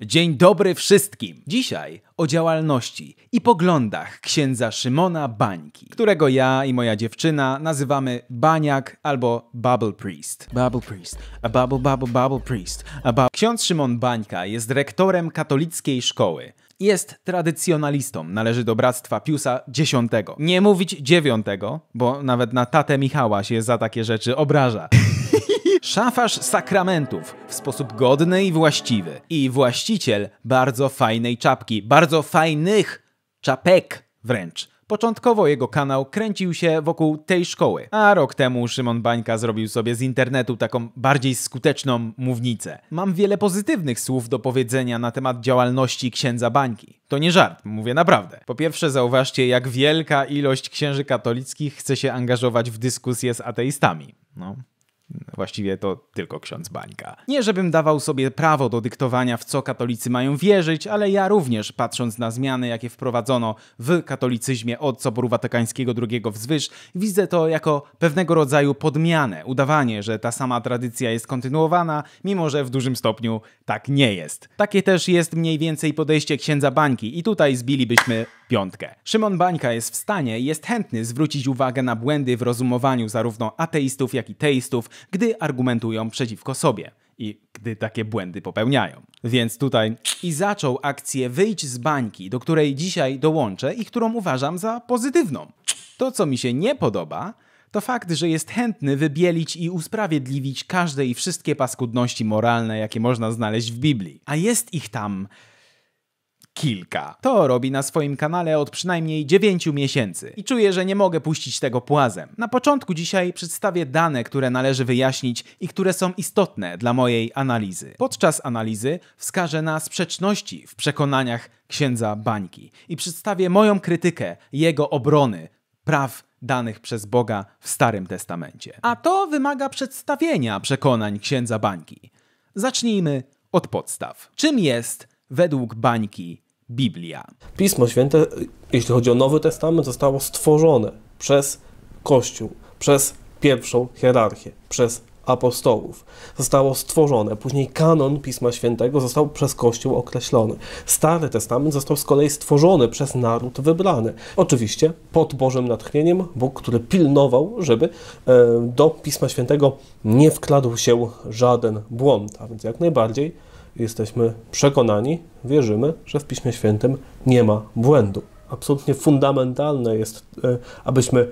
Dzień dobry wszystkim! Dzisiaj o działalności i poglądach księdza Szymona Bańki, którego ja i moja dziewczyna nazywamy Baniak albo Bubble Priest. Bubble Priest, a bubble bubble bubble priest. A bu Ksiądz Szymon Bańka jest rektorem katolickiej szkoły. Jest tradycjonalistą, należy do Bractwa Piusa X. Nie mówić dziewiątego, bo nawet na tatę Michała się za takie rzeczy obraża. Szafarz sakramentów w sposób godny i właściwy. I właściciel bardzo fajnej czapki, bardzo fajnych czapek wręcz. Początkowo jego kanał kręcił się wokół tej szkoły, a rok temu Szymon Bańka zrobił sobie z internetu taką bardziej skuteczną mównicę. Mam wiele pozytywnych słów do powiedzenia na temat działalności księdza Bańki. To nie żart, mówię naprawdę. Po pierwsze zauważcie, jak wielka ilość księży katolickich chce się angażować w dyskusje z ateistami. No, Właściwie to tylko ksiądz Bańka. Nie żebym dawał sobie prawo do dyktowania, w co katolicy mają wierzyć, ale ja również, patrząc na zmiany, jakie wprowadzono w katolicyzmie od Soboru Watykańskiego II wzwyż, widzę to jako pewnego rodzaju podmianę, udawanie, że ta sama tradycja jest kontynuowana, mimo że w dużym stopniu tak nie jest. Takie też jest mniej więcej podejście księdza Bańki i tutaj zbilibyśmy piątkę. Szymon Bańka jest w stanie i jest chętny zwrócić uwagę na błędy w rozumowaniu zarówno ateistów, jak i teistów, gdy argumentują przeciwko sobie i gdy takie błędy popełniają. Więc tutaj i zaczął akcję Wyjdź z bańki, do której dzisiaj dołączę i którą uważam za pozytywną. To, co mi się nie podoba, to fakt, że jest chętny wybielić i usprawiedliwić każde i wszystkie paskudności moralne, jakie można znaleźć w Biblii. A jest ich tam kilka. To robi na swoim kanale od przynajmniej 9 miesięcy i czuję, że nie mogę puścić tego płazem. Na początku dzisiaj przedstawię dane, które należy wyjaśnić i które są istotne dla mojej analizy. Podczas analizy wskażę na sprzeczności w przekonaniach księdza Bańki i przedstawię moją krytykę jego obrony praw danych przez Boga w Starym Testamencie. A to wymaga przedstawienia przekonań księdza Bańki. Zacznijmy od podstaw. Czym jest według Bańki Biblia. Pismo Święte, jeśli chodzi o Nowy Testament, zostało stworzone przez Kościół, przez pierwszą hierarchię, przez apostołów. Zostało stworzone. Później kanon Pisma Świętego został przez Kościół określony. Stary Testament został z kolei stworzony przez naród wybrany. Oczywiście pod Bożym natchnieniem Bóg, który pilnował, żeby e, do Pisma Świętego nie wkladł się żaden błąd. A więc jak najbardziej jesteśmy przekonani, wierzymy, że w Piśmie Świętym nie ma błędu. Absolutnie fundamentalne jest, e, abyśmy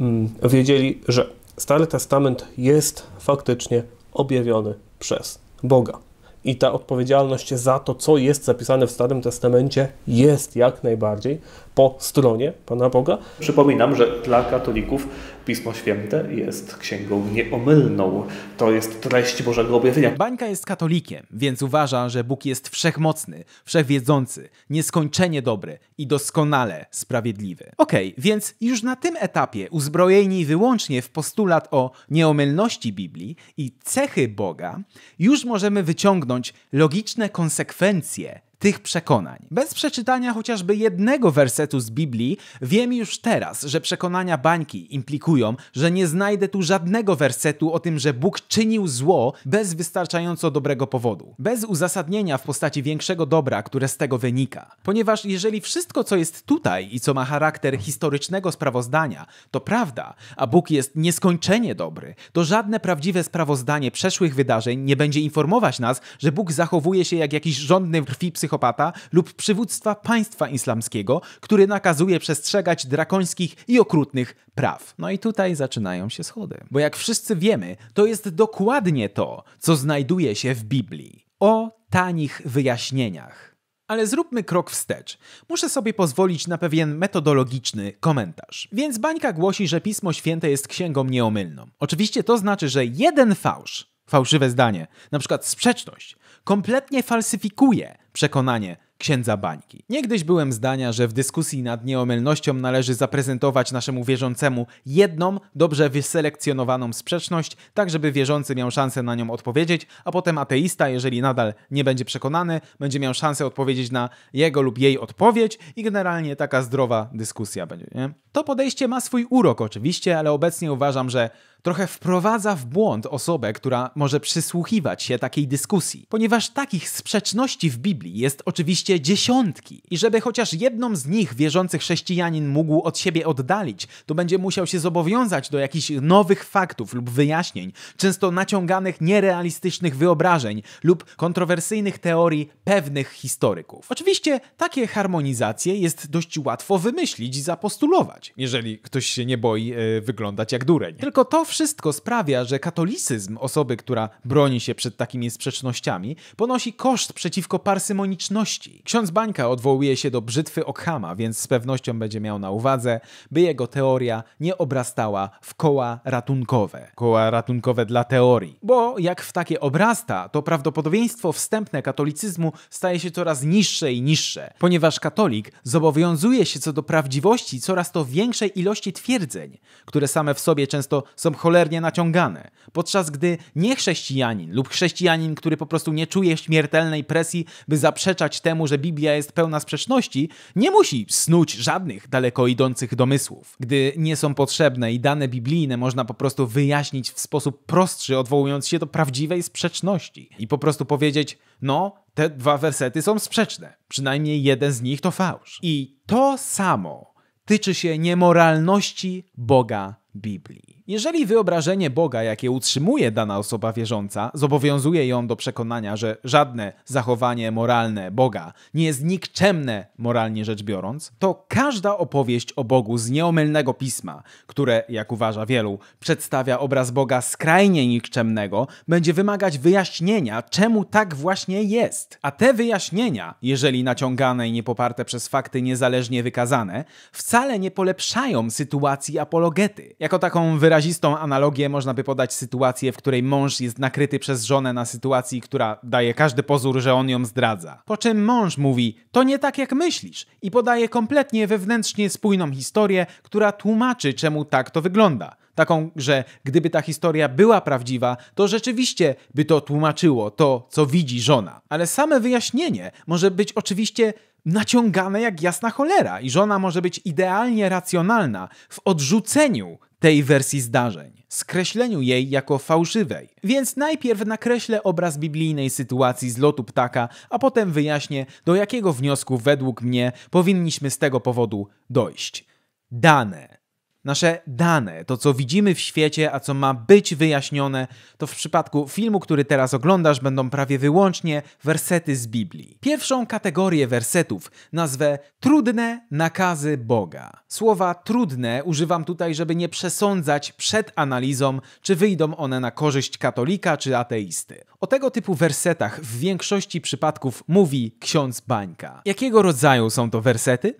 mm, wiedzieli, że Stary Testament jest faktycznie objawiony przez Boga. I ta odpowiedzialność za to, co jest zapisane w Starym Testamencie, jest jak najbardziej po stronie Pana Boga. Przypominam, że dla katolików Pismo Święte jest księgą nieomylną. To jest treść Bożego objawienia. Bańka jest katolikiem, więc uważa, że Bóg jest wszechmocny, wszechwiedzący, nieskończenie dobry i doskonale sprawiedliwy. Okej, okay, więc już na tym etapie uzbrojeni wyłącznie w postulat o nieomylności Biblii i cechy Boga, już możemy wyciągnąć logiczne konsekwencje tych przekonań. Bez przeczytania chociażby jednego wersetu z Biblii wiem już teraz, że przekonania bańki implikują, że nie znajdę tu żadnego wersetu o tym, że Bóg czynił zło bez wystarczająco dobrego powodu. Bez uzasadnienia w postaci większego dobra, które z tego wynika. Ponieważ jeżeli wszystko, co jest tutaj i co ma charakter historycznego sprawozdania, to prawda, a Bóg jest nieskończenie dobry, to żadne prawdziwe sprawozdanie przeszłych wydarzeń nie będzie informować nas, że Bóg zachowuje się jak jakiś żądny krwi psychologiczny psychopata lub przywództwa państwa islamskiego, który nakazuje przestrzegać drakońskich i okrutnych praw. No i tutaj zaczynają się schody. Bo jak wszyscy wiemy, to jest dokładnie to, co znajduje się w Biblii. O tanich wyjaśnieniach. Ale zróbmy krok wstecz. Muszę sobie pozwolić na pewien metodologiczny komentarz. Więc bańka głosi, że Pismo Święte jest księgą nieomylną. Oczywiście to znaczy, że jeden fałsz, fałszywe zdanie, na przykład sprzeczność, kompletnie falsyfikuje przekonanie księdza Bańki. Niegdyś byłem zdania, że w dyskusji nad nieomylnością należy zaprezentować naszemu wierzącemu jedną, dobrze wyselekcjonowaną sprzeczność, tak żeby wierzący miał szansę na nią odpowiedzieć, a potem ateista, jeżeli nadal nie będzie przekonany, będzie miał szansę odpowiedzieć na jego lub jej odpowiedź i generalnie taka zdrowa dyskusja będzie. Nie? To podejście ma swój urok oczywiście, ale obecnie uważam, że trochę wprowadza w błąd osobę, która może przysłuchiwać się takiej dyskusji, ponieważ takich sprzeczności w Biblii jest oczywiście dziesiątki i żeby chociaż jedną z nich wierzący chrześcijanin mógł od siebie oddalić, to będzie musiał się zobowiązać do jakichś nowych faktów lub wyjaśnień, często naciąganych nierealistycznych wyobrażeń lub kontrowersyjnych teorii pewnych historyków. Oczywiście takie harmonizacje jest dość łatwo wymyślić i zapostulować, jeżeli ktoś się nie boi yy, wyglądać jak dureń. Tylko to wszystko sprawia, że katolicyzm osoby, która broni się przed takimi sprzecznościami, ponosi koszt przeciwko parsymoniczności. Ksiądz Bańka odwołuje się do brzytwy Okhama, więc z pewnością będzie miał na uwadze, by jego teoria nie obrastała w koła ratunkowe. Koła ratunkowe dla teorii. Bo jak w takie obrasta, to prawdopodobieństwo wstępne katolicyzmu staje się coraz niższe i niższe, ponieważ katolik zobowiązuje się co do prawdziwości coraz to większej ilości twierdzeń, które same w sobie często są cholernie naciągane. Podczas gdy niechrześcijanin lub chrześcijanin, który po prostu nie czuje śmiertelnej presji, by zaprzeczać temu, że Biblia jest pełna sprzeczności, nie musi snuć żadnych daleko idących domysłów. Gdy nie są potrzebne i dane biblijne można po prostu wyjaśnić w sposób prostszy, odwołując się do prawdziwej sprzeczności i po prostu powiedzieć, no, te dwa wersety są sprzeczne. Przynajmniej jeden z nich to fałsz. I to samo tyczy się niemoralności Boga Biblii. Jeżeli wyobrażenie Boga, jakie utrzymuje dana osoba wierząca, zobowiązuje ją do przekonania, że żadne zachowanie moralne Boga nie jest nikczemne moralnie rzecz biorąc, to każda opowieść o Bogu z nieomylnego pisma, które, jak uważa wielu, przedstawia obraz Boga skrajnie nikczemnego, będzie wymagać wyjaśnienia, czemu tak właśnie jest. A te wyjaśnienia, jeżeli naciągane i niepoparte przez fakty niezależnie wykazane, wcale nie polepszają sytuacji apologety, jako taką wyraźną wyrazistą analogię można by podać sytuację, w której mąż jest nakryty przez żonę na sytuacji, która daje każdy pozór, że on ją zdradza. Po czym mąż mówi, to nie tak jak myślisz i podaje kompletnie wewnętrznie spójną historię, która tłumaczy, czemu tak to wygląda. Taką, że gdyby ta historia była prawdziwa, to rzeczywiście by to tłumaczyło to, co widzi żona. Ale same wyjaśnienie może być oczywiście naciągane jak jasna cholera i żona może być idealnie racjonalna w odrzuceniu tej wersji zdarzeń, skreśleniu jej jako fałszywej. Więc najpierw nakreślę obraz biblijnej sytuacji z lotu ptaka, a potem wyjaśnię, do jakiego wniosku według mnie powinniśmy z tego powodu dojść. Dane Nasze dane, to co widzimy w świecie, a co ma być wyjaśnione, to w przypadku filmu, który teraz oglądasz, będą prawie wyłącznie wersety z Biblii. Pierwszą kategorię wersetów nazwę trudne nakazy Boga. Słowa trudne używam tutaj, żeby nie przesądzać przed analizą, czy wyjdą one na korzyść katolika czy ateisty. O tego typu wersetach w większości przypadków mówi ksiądz Bańka. Jakiego rodzaju są to wersety?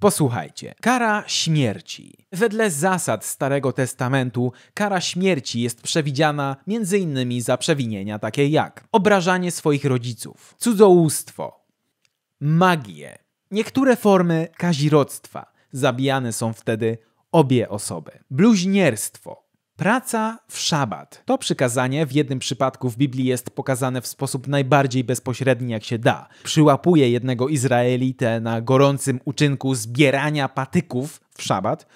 Posłuchajcie, kara śmierci. Wedle zasad Starego Testamentu kara śmierci jest przewidziana m.in. za przewinienia takie jak obrażanie swoich rodziców, cudzołóstwo, magię, niektóre formy kaziroctwa Zabijane są wtedy obie osoby. Bluźnierstwo, Praca w szabat. To przykazanie w jednym przypadku w Biblii jest pokazane w sposób najbardziej bezpośredni, jak się da. Przyłapuje jednego Izraelitę na gorącym uczynku zbierania patyków w szabat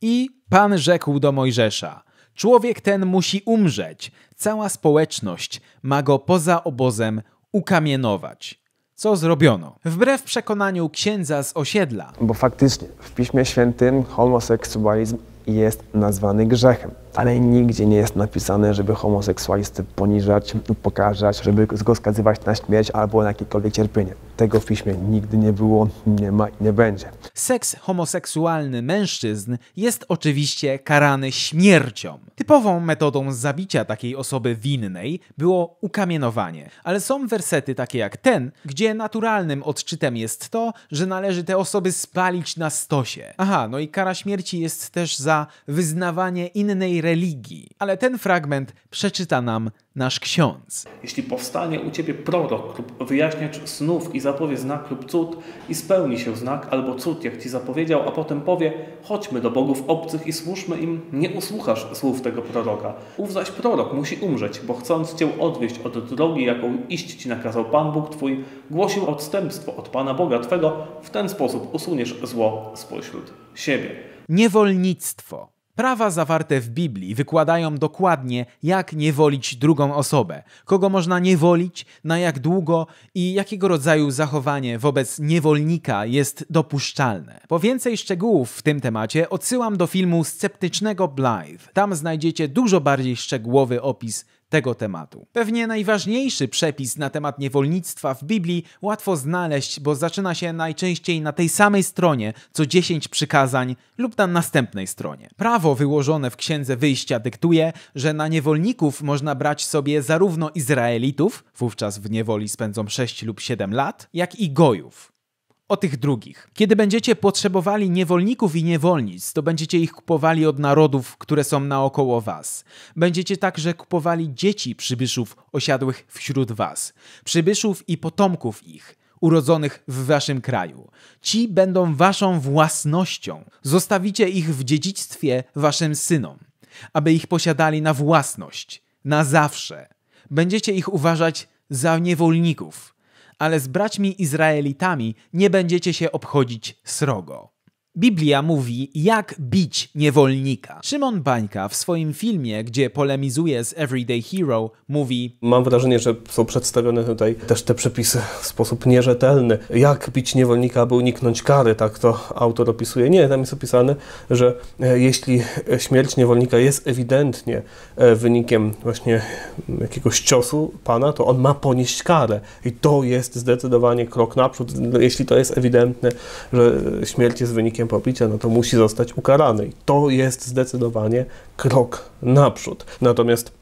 i Pan rzekł do Mojżesza: Człowiek ten musi umrzeć. Cała społeczność ma go poza obozem ukamienować. Co zrobiono? Wbrew przekonaniu księdza z osiedla. Bo faktycznie w Piśmie Świętym homoseksualizm jest nazwany grzechem ale nigdzie nie jest napisane, żeby homoseksualisty poniżać, upokarzać, żeby go skazywać na śmierć albo na jakiekolwiek cierpienie. Tego w piśmie nigdy nie było, nie ma i nie będzie. Seks homoseksualny mężczyzn jest oczywiście karany śmiercią. Typową metodą zabicia takiej osoby winnej było ukamienowanie, ale są wersety takie jak ten, gdzie naturalnym odczytem jest to, że należy te osoby spalić na stosie. Aha, no i kara śmierci jest też za wyznawanie innej religii. Ale ten fragment przeczyta nam nasz ksiądz. Jeśli powstanie u ciebie prorok lub wyjaśniacz snów i zapowie znak lub cud i spełni się znak albo cud, jak ci zapowiedział, a potem powie chodźmy do bogów obcych i słuszmy im, nie usłuchasz słów tego proroka. Ów zaś prorok musi umrzeć, bo chcąc cię odwieść od drogi, jaką iść ci nakazał Pan Bóg twój, głosił odstępstwo od Pana Boga twego, w ten sposób usuniesz zło spośród siebie. Niewolnictwo Prawa zawarte w Biblii wykładają dokładnie, jak niewolić drugą osobę, kogo można niewolić, na jak długo i jakiego rodzaju zachowanie wobec niewolnika jest dopuszczalne. Po więcej szczegółów w tym temacie odsyłam do filmu Sceptycznego Blythe. Tam znajdziecie dużo bardziej szczegółowy opis tego tematu. Pewnie najważniejszy przepis na temat niewolnictwa w Biblii łatwo znaleźć, bo zaczyna się najczęściej na tej samej stronie, co 10 przykazań lub na następnej stronie. Prawo wyłożone w Księdze Wyjścia dyktuje, że na niewolników można brać sobie zarówno Izraelitów, wówczas w niewoli spędzą 6 lub 7 lat, jak i Gojów o tych drugich. Kiedy będziecie potrzebowali niewolników i niewolnic, to będziecie ich kupowali od narodów, które są naokoło was. Będziecie także kupowali dzieci przybyszów osiadłych wśród was, przybyszów i potomków ich urodzonych w waszym kraju. Ci będą waszą własnością. Zostawicie ich w dziedzictwie waszym synom, aby ich posiadali na własność, na zawsze. Będziecie ich uważać za niewolników, ale z braćmi Izraelitami nie będziecie się obchodzić srogo. Biblia mówi, jak bić niewolnika. Szymon Bańka w swoim filmie, gdzie polemizuje z Everyday Hero, mówi Mam wrażenie, że są przedstawione tutaj też te przepisy w sposób nierzetelny. Jak bić niewolnika, aby uniknąć kary, tak to autor opisuje. Nie, tam jest opisane, że e, jeśli śmierć niewolnika jest ewidentnie e, wynikiem właśnie jakiegoś ciosu pana, to on ma ponieść karę. I to jest zdecydowanie krok naprzód, jeśli to jest ewidentne, że śmierć jest wynikiem warunkiem pobicia, no to musi zostać ukarany. I to jest zdecydowanie krok naprzód. Natomiast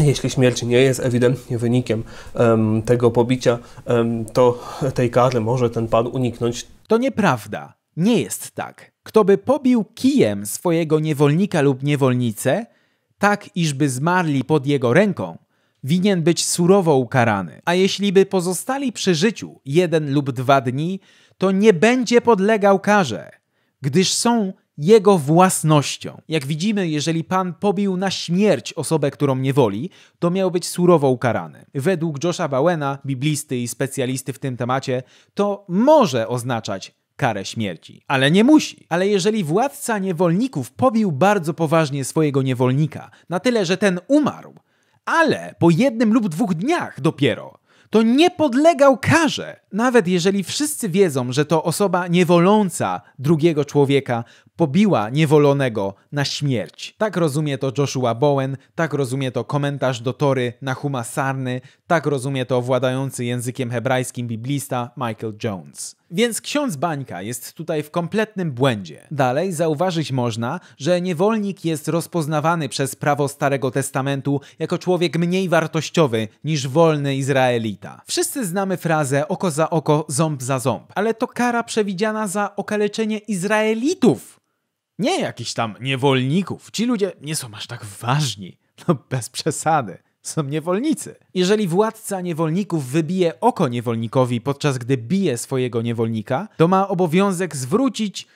jeśli śmierć nie jest ewidentnie wynikiem um, tego pobicia, um, to tej kary może ten pan uniknąć. To nieprawda. Nie jest tak. Kto by pobił kijem swojego niewolnika lub niewolnicę, tak iżby zmarli pod jego ręką, winien być surowo ukarany. A jeśli by pozostali przy życiu jeden lub dwa dni, to nie będzie podlegał karze gdyż są jego własnością. Jak widzimy, jeżeli pan pobił na śmierć osobę, którą nie woli, to miał być surowo ukarany. Według Josha Bowena, biblisty i specjalisty w tym temacie, to może oznaczać karę śmierci. Ale nie musi. Ale jeżeli władca niewolników pobił bardzo poważnie swojego niewolnika, na tyle, że ten umarł, ale po jednym lub dwóch dniach dopiero, to nie podlegał karze. Nawet jeżeli wszyscy wiedzą, że to osoba niewoląca drugiego człowieka, pobiła niewolonego na śmierć. Tak rozumie to Joshua Bowen, tak rozumie to komentarz do Tory Nahuma Sarny, tak rozumie to władający językiem hebrajskim biblista Michael Jones. Więc ksiądz Bańka jest tutaj w kompletnym błędzie. Dalej zauważyć można, że niewolnik jest rozpoznawany przez prawo Starego Testamentu jako człowiek mniej wartościowy niż wolny Izraelita. Wszyscy znamy frazę oko za oko, ząb za ząb, ale to kara przewidziana za okaleczenie Izraelitów. Nie jakichś tam niewolników. Ci ludzie nie są aż tak ważni. No bez przesady. Są niewolnicy. Jeżeli władca niewolników wybije oko niewolnikowi, podczas gdy bije swojego niewolnika, to ma obowiązek zwrócić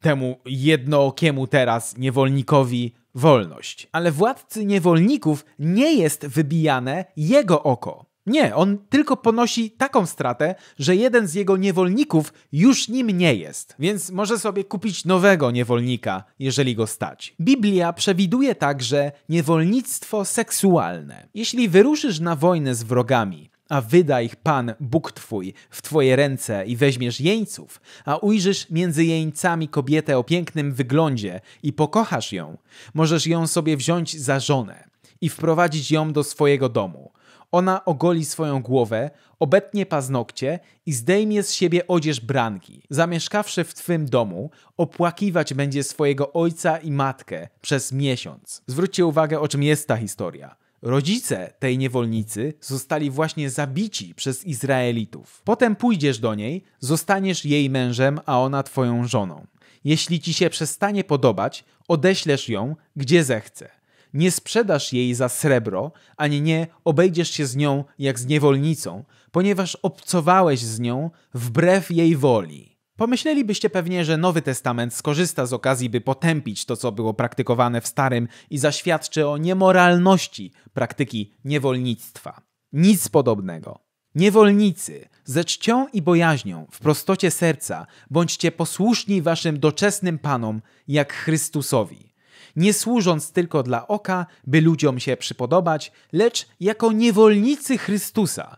temu jednookiemu teraz niewolnikowi wolność. Ale władcy niewolników nie jest wybijane jego oko. Nie, on tylko ponosi taką stratę, że jeden z jego niewolników już nim nie jest, więc może sobie kupić nowego niewolnika, jeżeli go stać. Biblia przewiduje także niewolnictwo seksualne. Jeśli wyruszysz na wojnę z wrogami, a wyda ich Pan, Bóg Twój, w Twoje ręce i weźmiesz jeńców, a ujrzysz między jeńcami kobietę o pięknym wyglądzie i pokochasz ją, możesz ją sobie wziąć za żonę i wprowadzić ją do swojego domu ona ogoli swoją głowę, obetnie paznokcie i zdejmie z siebie odzież branki. Zamieszkawszy w twym domu, opłakiwać będzie swojego ojca i matkę przez miesiąc. Zwróćcie uwagę, o czym jest ta historia. Rodzice tej niewolnicy zostali właśnie zabici przez Izraelitów. Potem pójdziesz do niej, zostaniesz jej mężem, a ona twoją żoną. Jeśli ci się przestanie podobać, odeślesz ją, gdzie zechce nie sprzedasz jej za srebro, ani nie obejdziesz się z nią jak z niewolnicą, ponieważ obcowałeś z nią wbrew jej woli. Pomyślelibyście pewnie, że Nowy Testament skorzysta z okazji, by potępić to, co było praktykowane w Starym i zaświadczy o niemoralności praktyki niewolnictwa. Nic podobnego. Niewolnicy, ze czcią i bojaźnią, w prostocie serca, bądźcie posłuszni waszym doczesnym panom, jak Chrystusowi nie służąc tylko dla oka, by ludziom się przypodobać, lecz jako niewolnicy Chrystusa,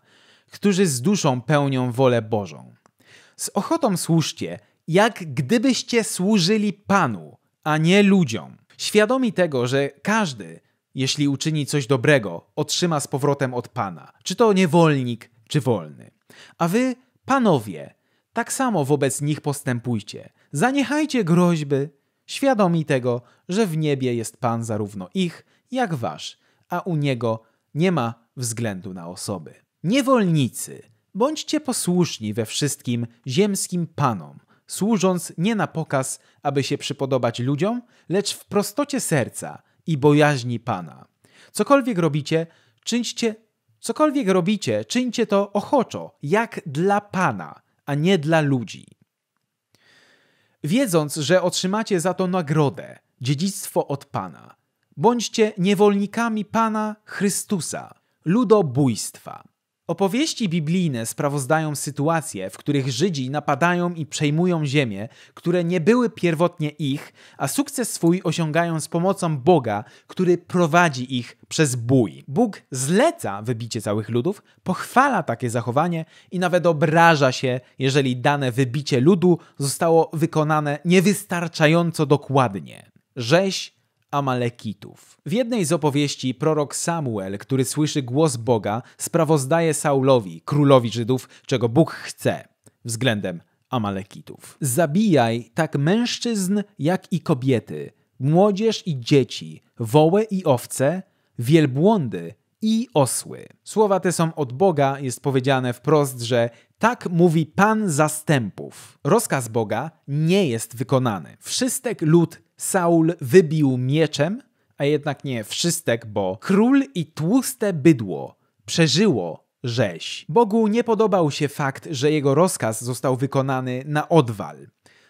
którzy z duszą pełnią wolę Bożą. Z ochotą służcie, jak gdybyście służyli Panu, a nie ludziom. Świadomi tego, że każdy, jeśli uczyni coś dobrego, otrzyma z powrotem od Pana, czy to niewolnik, czy wolny. A wy, panowie, tak samo wobec nich postępujcie. Zaniechajcie groźby, świadomi tego, że w niebie jest Pan zarówno ich, jak wasz, a u niego nie ma względu na osoby. Niewolnicy, bądźcie posłuszni we wszystkim ziemskim panom, służąc nie na pokaz, aby się przypodobać ludziom, lecz w prostocie serca i bojaźni Pana. Cokolwiek robicie, czyńcie cokolwiek robicie, czyńcie to ochoczo, jak dla Pana, a nie dla ludzi, wiedząc, że otrzymacie za to nagrodę, dziedzictwo od Pana. Bądźcie niewolnikami Pana Chrystusa, ludobójstwa. Opowieści biblijne sprawozdają sytuacje, w których Żydzi napadają i przejmują ziemie, które nie były pierwotnie ich, a sukces swój osiągają z pomocą Boga, który prowadzi ich przez bój. Bóg zleca wybicie całych ludów, pochwala takie zachowanie i nawet obraża się, jeżeli dane wybicie ludu zostało wykonane niewystarczająco dokładnie. Rzeź Amalekitów. W jednej z opowieści prorok Samuel, który słyszy głos Boga, sprawozdaje Saulowi, królowi Żydów, czego Bóg chce względem Amalekitów. Zabijaj tak mężczyzn, jak i kobiety, młodzież i dzieci, wołe i owce, wielbłądy i osły. Słowa te są od Boga, jest powiedziane wprost, że tak mówi Pan zastępów. Rozkaz Boga nie jest wykonany. Wszystek lud Saul wybił mieczem, a jednak nie wszystek, bo król i tłuste bydło przeżyło rzeź. Bogu nie podobał się fakt, że jego rozkaz został wykonany na odwal.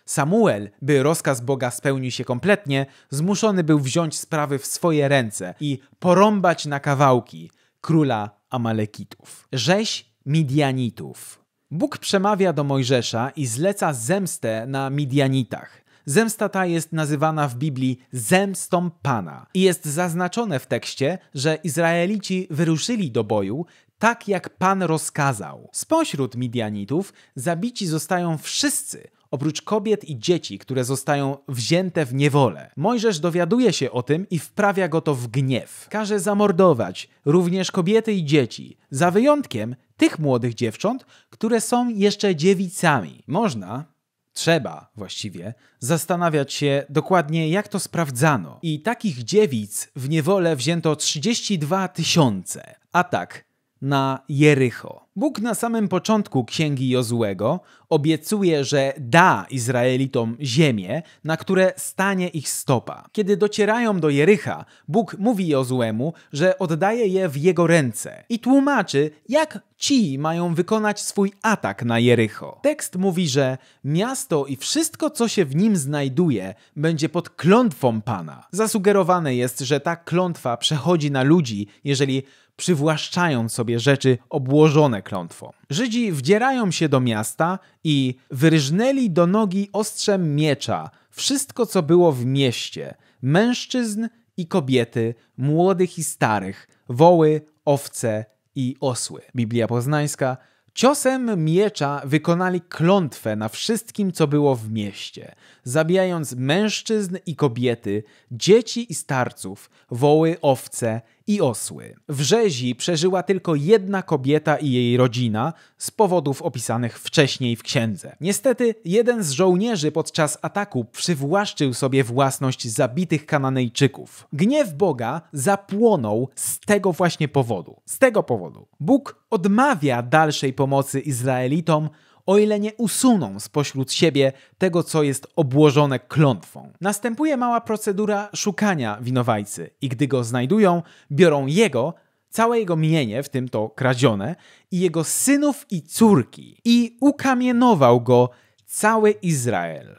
Samuel, by rozkaz Boga spełnił się kompletnie, zmuszony był wziąć sprawy w swoje ręce i porąbać na kawałki króla Amalekitów. Rzeź Midianitów. Bóg przemawia do Mojżesza i zleca zemstę na Midianitach. Zemsta ta jest nazywana w Biblii zemstą Pana i jest zaznaczone w tekście, że Izraelici wyruszyli do boju tak jak Pan rozkazał. Spośród Midianitów zabici zostają wszyscy, oprócz kobiet i dzieci, które zostają wzięte w niewolę. Mojżesz dowiaduje się o tym i wprawia go to w gniew. Każe zamordować również kobiety i dzieci, za wyjątkiem tych młodych dziewcząt, które są jeszcze dziewicami. Można, Trzeba właściwie zastanawiać się dokładnie, jak to sprawdzano. I takich dziewic w niewolę wzięto 32 tysiące. A tak, na Jericho. Bóg na samym początku księgi Jozłego obiecuje, że da Izraelitom ziemię, na które stanie ich stopa. Kiedy docierają do Jericha, Bóg mówi Jozłemu, że oddaje je w jego ręce i tłumaczy, jak ci mają wykonać swój atak na Jericho. Tekst mówi, że miasto i wszystko, co się w nim znajduje, będzie pod klątwą Pana. Zasugerowane jest, że ta klątwa przechodzi na ludzi, jeżeli przywłaszczając sobie rzeczy obłożone klątwą. Żydzi wdzierają się do miasta i wyrżnęli do nogi ostrzem miecza wszystko, co było w mieście: mężczyzn i kobiety, młodych i starych, woły, owce i osły. Biblia Poznańska. Ciosem miecza wykonali klątwę na wszystkim, co było w mieście, zabijając mężczyzn i kobiety, dzieci i starców, woły, owce i osły. W rzezi przeżyła tylko jedna kobieta i jej rodzina z powodów opisanych wcześniej w księdze. Niestety, jeden z żołnierzy podczas ataku przywłaszczył sobie własność zabitych Kananejczyków. Gniew Boga zapłonął z tego właśnie powodu. Z tego powodu. Bóg odmawia dalszej pomocy Izraelitom o ile nie usuną spośród siebie tego, co jest obłożone klątwą. Następuje mała procedura szukania winowajcy i gdy go znajdują, biorą jego, całe jego mienie, w tym to kradzione, i jego synów i córki. I ukamienował go cały Izrael.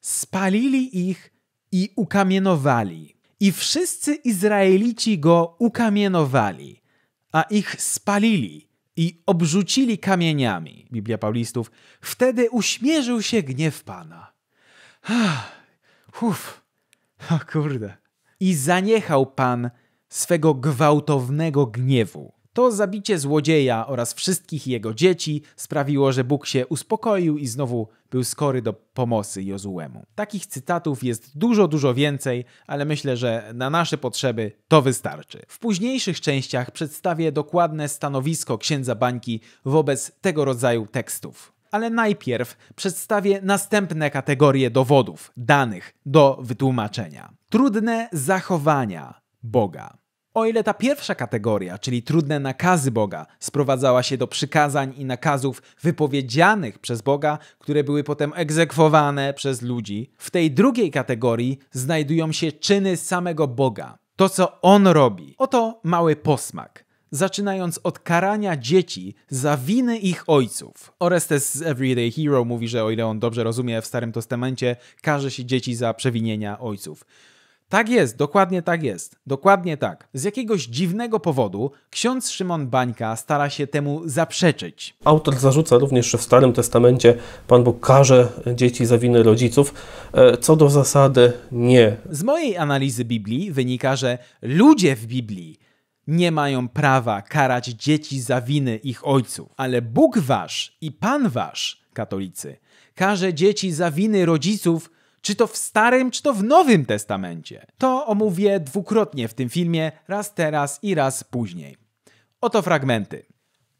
Spalili ich i ukamienowali. I wszyscy Izraelici go ukamienowali, a ich spalili i obrzucili kamieniami. Biblia Paulistów. Wtedy uśmierzył się gniew Pana. Ah, uff, A kurde. I zaniechał Pan swego gwałtownego gniewu. To zabicie złodzieja oraz wszystkich jego dzieci sprawiło, że Bóg się uspokoił i znowu był skory do pomocy Jozułemu. Takich cytatów jest dużo, dużo więcej, ale myślę, że na nasze potrzeby to wystarczy. W późniejszych częściach przedstawię dokładne stanowisko księdza Bańki wobec tego rodzaju tekstów ale najpierw przedstawię następne kategorie dowodów, danych do wytłumaczenia. Trudne zachowania Boga. O ile ta pierwsza kategoria, czyli trudne nakazy Boga, sprowadzała się do przykazań i nakazów wypowiedzianych przez Boga, które były potem egzekwowane przez ludzi, w tej drugiej kategorii znajdują się czyny samego Boga. To, co On robi. Oto mały posmak zaczynając od karania dzieci za winy ich ojców. Orestes z Everyday Hero mówi, że o ile on dobrze rozumie, w Starym Testamencie karze się dzieci za przewinienia ojców. Tak jest, dokładnie tak jest. Dokładnie tak. Z jakiegoś dziwnego powodu ksiądz Szymon Bańka stara się temu zaprzeczyć. Autor zarzuca również, że w Starym Testamencie Pan Bóg karze dzieci za winy rodziców, e, co do zasady nie. Z mojej analizy Biblii wynika, że ludzie w Biblii nie mają prawa karać dzieci za winy ich ojców, ale Bóg wasz i Pan wasz, katolicy, karze dzieci za winy rodziców, czy to w Starym, czy to w Nowym Testamencie. To omówię dwukrotnie w tym filmie, raz teraz i raz później. Oto fragmenty.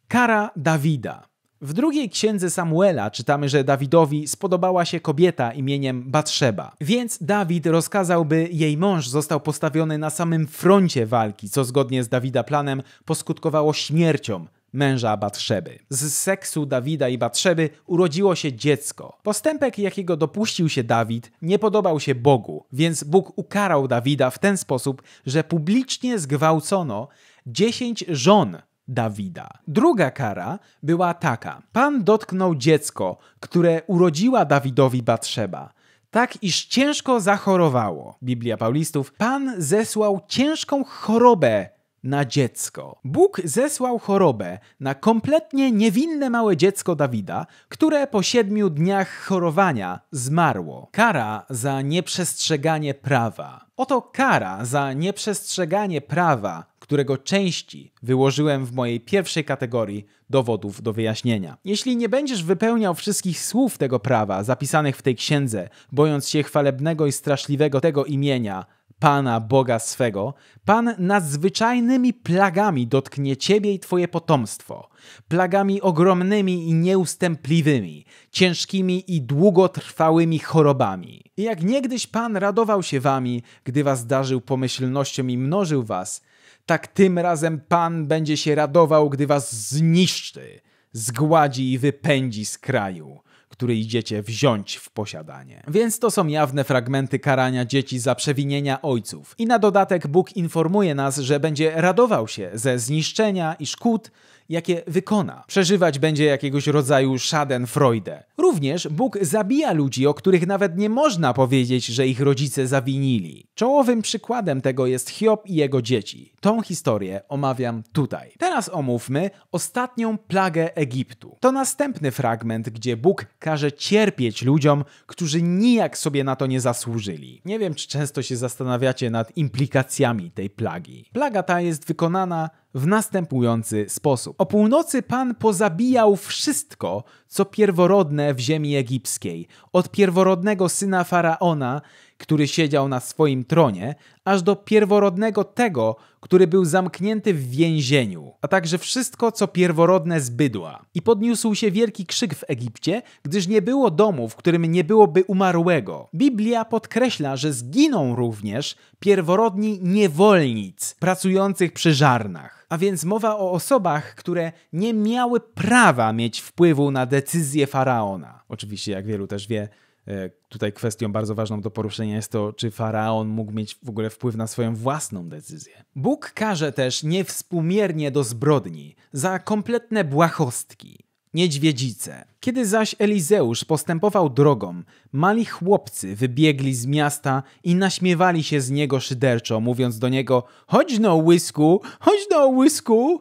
Kara Dawida. W drugiej księdze Samuela czytamy, że Dawidowi spodobała się kobieta imieniem Batrzeba, więc Dawid rozkazał, by jej mąż został postawiony na samym froncie walki, co zgodnie z Dawida planem poskutkowało śmiercią męża Batrzeby. Z seksu Dawida i Batrzeby urodziło się dziecko. Postępek, jakiego dopuścił się Dawid, nie podobał się Bogu, więc Bóg ukarał Dawida w ten sposób, że publicznie zgwałcono dziesięć żon Dawida. Druga kara była taka. Pan dotknął dziecko, które urodziła Dawidowi Batrzeba tak iż ciężko zachorowało. Biblia Paulistów, Pan zesłał ciężką chorobę na dziecko. Bóg zesłał chorobę na kompletnie niewinne małe dziecko Dawida, które po siedmiu dniach chorowania zmarło. Kara za nieprzestrzeganie prawa. Oto kara za nieprzestrzeganie prawa, którego części wyłożyłem w mojej pierwszej kategorii dowodów do wyjaśnienia. Jeśli nie będziesz wypełniał wszystkich słów tego prawa zapisanych w tej księdze, bojąc się chwalebnego i straszliwego tego imienia, Pana Boga swego, Pan nadzwyczajnymi plagami dotknie ciebie i twoje potomstwo, plagami ogromnymi i nieustępliwymi, ciężkimi i długotrwałymi chorobami. I jak niegdyś Pan radował się wami, gdy was darzył pomyślnością i mnożył was, tak tym razem Pan będzie się radował, gdy was zniszczy, zgładzi i wypędzi z kraju który idziecie wziąć w posiadanie. Więc to są jawne fragmenty karania dzieci za przewinienia ojców. I na dodatek Bóg informuje nas, że będzie radował się ze zniszczenia i szkód, jakie wykona. Przeżywać będzie jakiegoś rodzaju schadenfreude. Również Bóg zabija ludzi, o których nawet nie można powiedzieć, że ich rodzice zawinili. Czołowym przykładem tego jest Hiob i jego dzieci. Tą historię omawiam tutaj. Teraz omówmy ostatnią plagę Egiptu. To następny fragment, gdzie Bóg każe cierpieć ludziom, którzy nijak sobie na to nie zasłużyli. Nie wiem, czy często się zastanawiacie nad implikacjami tej plagi. Plaga ta jest wykonana w następujący sposób. O północy Pan pozabijał wszystko, co pierworodne w ziemi egipskiej, od pierworodnego syna Faraona, który siedział na swoim tronie, aż do pierworodnego tego, który był zamknięty w więzieniu, a także wszystko, co pierworodne z bydła. I podniósł się wielki krzyk w Egipcie, gdyż nie było domu, w którym nie byłoby umarłego. Biblia podkreśla, że zginą również pierworodni niewolnic pracujących przy żarnach a więc mowa o osobach, które nie miały prawa mieć wpływu na decyzję faraona. Oczywiście, jak wielu też wie, e, tutaj kwestią bardzo ważną do poruszenia jest to, czy faraon mógł mieć w ogóle wpływ na swoją własną decyzję. Bóg każe też niewspółmiernie do zbrodni, za kompletne błahostki. Niedźwiedzice. Kiedy zaś Elizeusz postępował drogą, mali chłopcy wybiegli z miasta i naśmiewali się z niego szyderczo, mówiąc do niego: Chodź no, łysku, chodź no, łysku.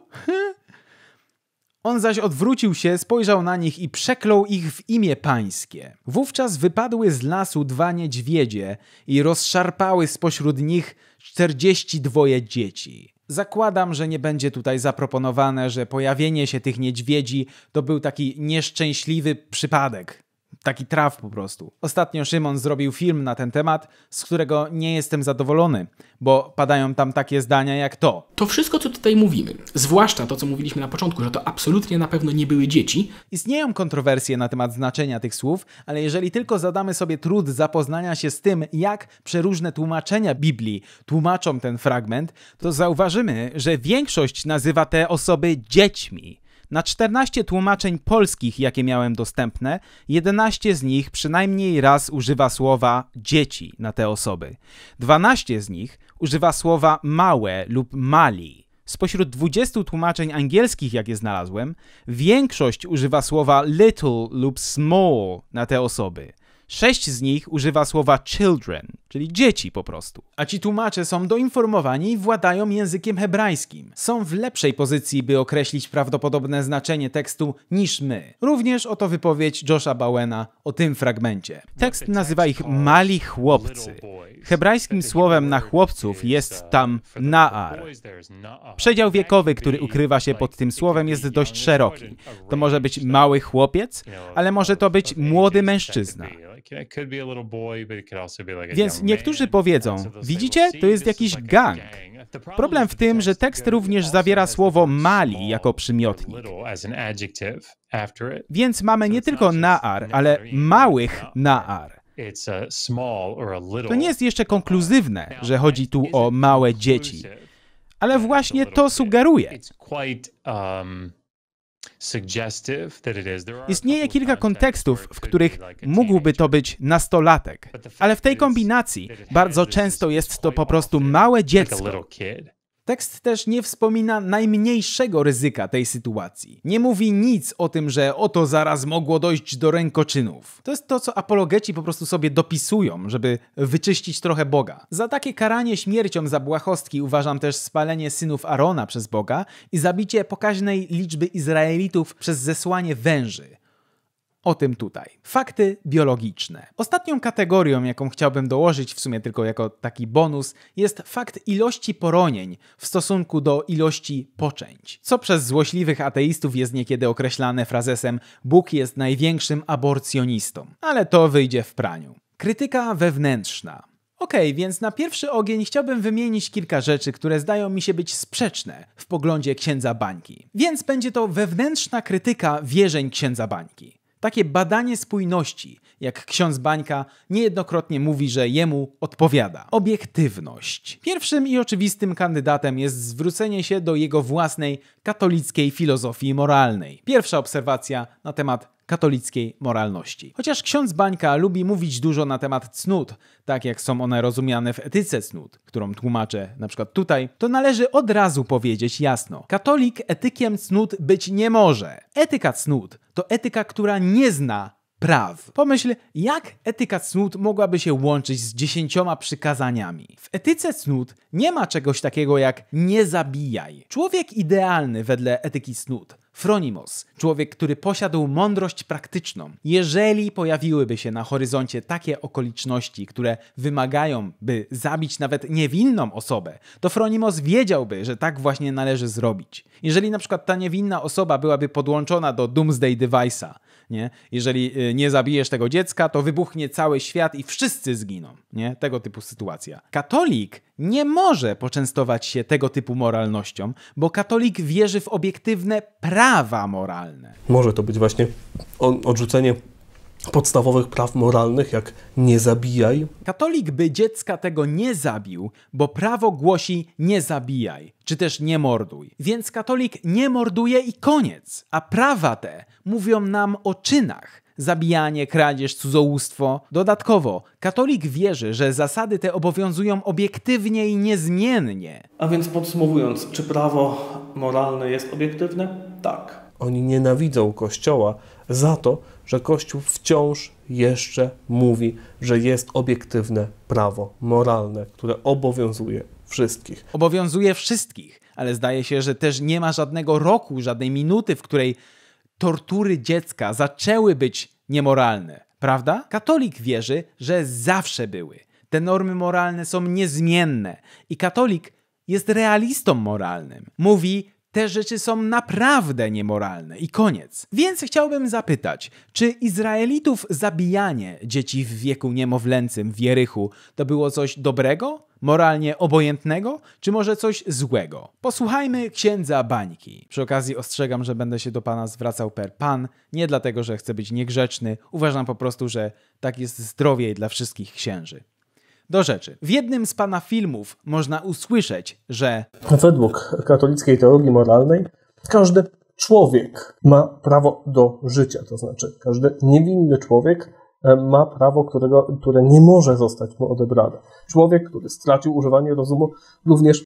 On zaś odwrócił się, spojrzał na nich i przeklął ich w imię pańskie. Wówczas wypadły z lasu dwa niedźwiedzie i rozszarpały spośród nich czterdzieści dwoje dzieci. Zakładam, że nie będzie tutaj zaproponowane, że pojawienie się tych niedźwiedzi to był taki nieszczęśliwy przypadek taki traf po prostu. Ostatnio Szymon zrobił film na ten temat, z którego nie jestem zadowolony, bo padają tam takie zdania jak to. To wszystko, co tutaj mówimy, zwłaszcza to, co mówiliśmy na początku, że to absolutnie na pewno nie były dzieci. Istnieją kontrowersje na temat znaczenia tych słów, ale jeżeli tylko zadamy sobie trud zapoznania się z tym, jak przeróżne tłumaczenia Biblii tłumaczą ten fragment, to zauważymy, że większość nazywa te osoby dziećmi. Na 14 tłumaczeń polskich, jakie miałem dostępne, 11 z nich przynajmniej raz używa słowa dzieci na te osoby. 12 z nich używa słowa małe lub mali. Spośród 20 tłumaczeń angielskich, jakie znalazłem, większość używa słowa little lub small na te osoby. Sześć z nich używa słowa children, czyli dzieci po prostu. A ci tłumacze są doinformowani i władają językiem hebrajskim. Są w lepszej pozycji, by określić prawdopodobne znaczenie tekstu niż my. Również oto wypowiedź Josha Bowena o tym fragmencie. Tekst nazywa ich mali chłopcy. Hebrajskim słowem na chłopców jest tam naar. Przedział wiekowy, który ukrywa się pod tym słowem jest dość szeroki. To może być mały chłopiec, ale może to być młody mężczyzna. Więc niektórzy powiedzą, widzicie, to jest jakiś gang. Problem w tym, że tekst również zawiera słowo mali jako przymiotnik. Więc mamy nie tylko naar, ale małych naar. To nie jest jeszcze konkluzywne, że chodzi tu o małe dzieci, ale właśnie to sugeruje. Istnieje kilka kontekstów, w których mógłby to być nastolatek, ale w tej kombinacji bardzo często jest to po prostu małe dziecko. Tekst też nie wspomina najmniejszego ryzyka tej sytuacji. Nie mówi nic o tym, że oto zaraz mogło dojść do rękoczynów. To jest to, co apologeci po prostu sobie dopisują, żeby wyczyścić trochę Boga. Za takie karanie śmiercią za błahostki uważam też spalenie synów Arona przez Boga i zabicie pokaźnej liczby Izraelitów przez zesłanie węży. O tym tutaj. Fakty biologiczne. Ostatnią kategorią, jaką chciałbym dołożyć, w sumie tylko jako taki bonus, jest fakt ilości poronień w stosunku do ilości poczęć. Co przez złośliwych ateistów jest niekiedy określane frazesem Bóg jest największym aborcjonistą. Ale to wyjdzie w praniu. Krytyka wewnętrzna. OK, więc na pierwszy ogień chciałbym wymienić kilka rzeczy, które zdają mi się być sprzeczne w poglądzie księdza Bańki. Więc będzie to wewnętrzna krytyka wierzeń księdza Bańki. Takie badanie spójności, jak ksiądz Bańka niejednokrotnie mówi, że jemu odpowiada. Obiektywność. Pierwszym i oczywistym kandydatem jest zwrócenie się do jego własnej katolickiej filozofii moralnej. Pierwsza obserwacja na temat katolickiej moralności. Chociaż ksiądz Bańka lubi mówić dużo na temat cnót, tak jak są one rozumiane w etyce cnót, którą tłumaczę na przykład tutaj, to należy od razu powiedzieć jasno. Katolik etykiem cnót być nie może. Etyka cnót to etyka, która nie zna praw. Pomyśl, jak etyka cnót mogłaby się łączyć z dziesięcioma przykazaniami. W etyce cnót nie ma czegoś takiego jak nie zabijaj. Człowiek idealny wedle etyki cnót Fronimos, człowiek, który posiadł mądrość praktyczną. Jeżeli pojawiłyby się na horyzoncie takie okoliczności, które wymagają, by zabić nawet niewinną osobę, to Fronimos wiedziałby, że tak właśnie należy zrobić. Jeżeli na przykład ta niewinna osoba byłaby podłączona do Doomsday Device'a, nie? Jeżeli y, nie zabijesz tego dziecka, to wybuchnie cały świat i wszyscy zginą, nie? Tego typu sytuacja. Katolik nie może poczęstować się tego typu moralnością, bo katolik wierzy w obiektywne prawa moralne. Może to być właśnie odrzucenie podstawowych praw moralnych, jak nie zabijaj. Katolik by dziecka tego nie zabił, bo prawo głosi nie zabijaj, czy też nie morduj. Więc katolik nie morduje i koniec, a prawa te mówią nam o czynach. Zabijanie, kradzież, cudzołóstwo. Dodatkowo, katolik wierzy, że zasady te obowiązują obiektywnie i niezmiennie. A więc podsumowując, czy prawo moralne jest obiektywne? Tak. Oni nienawidzą Kościoła za to, że Kościół wciąż jeszcze mówi, że jest obiektywne prawo moralne, które obowiązuje wszystkich. Obowiązuje wszystkich, ale zdaje się, że też nie ma żadnego roku, żadnej minuty, w której tortury dziecka zaczęły być niemoralne, prawda? Katolik wierzy, że zawsze były. Te normy moralne są niezmienne i katolik jest realistą moralnym. Mówi, te rzeczy są naprawdę niemoralne i koniec. Więc chciałbym zapytać, czy Izraelitów zabijanie dzieci w wieku niemowlęcym w Jerychu to było coś dobrego? moralnie obojętnego, czy może coś złego? Posłuchajmy księdza Bańki. Przy okazji ostrzegam, że będę się do pana zwracał per pan, nie dlatego, że chcę być niegrzeczny, uważam po prostu, że tak jest zdrowiej dla wszystkich księży do rzeczy. W jednym z pana filmów można usłyszeć, że no według katolickiej teologii moralnej każdy człowiek ma prawo do życia, to znaczy każdy niewinny człowiek e, ma prawo, którego, które nie może zostać mu odebrane. Człowiek, który stracił używanie rozumu, również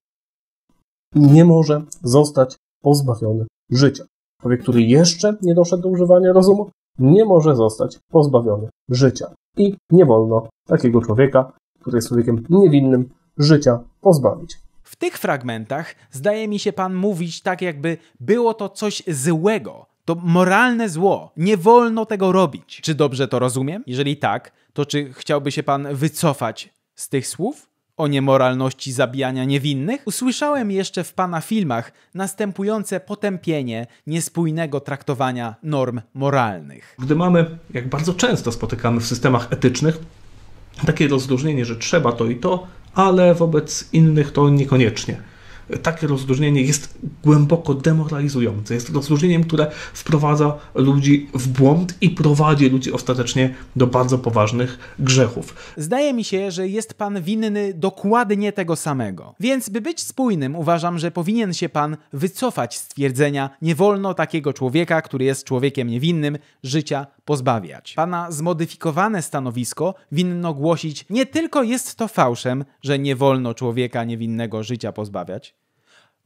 nie może zostać pozbawiony życia. Człowiek, który jeszcze nie doszedł do używania rozumu, nie może zostać pozbawiony życia. I nie wolno takiego człowieka który jest człowiekiem niewinnym, życia pozbawić. W tych fragmentach zdaje mi się pan mówić tak, jakby było to coś złego. To moralne zło. Nie wolno tego robić. Czy dobrze to rozumiem? Jeżeli tak, to czy chciałby się pan wycofać z tych słów? o niemoralności zabijania niewinnych, usłyszałem jeszcze w pana filmach następujące potępienie niespójnego traktowania norm moralnych. Gdy mamy, jak bardzo często spotykamy w systemach etycznych, takie rozróżnienie, że trzeba to i to, ale wobec innych to niekoniecznie takie rozróżnienie jest głęboko demoralizujące. Jest rozróżnieniem, które wprowadza ludzi w błąd i prowadzi ludzi ostatecznie do bardzo poważnych grzechów. Zdaje mi się, że jest pan winny dokładnie tego samego. Więc, by być spójnym, uważam, że powinien się pan wycofać z twierdzenia, nie wolno takiego człowieka, który jest człowiekiem niewinnym, życia pozbawiać. Pana zmodyfikowane stanowisko winno głosić, nie tylko jest to fałszem, że nie wolno człowieka niewinnego życia pozbawiać,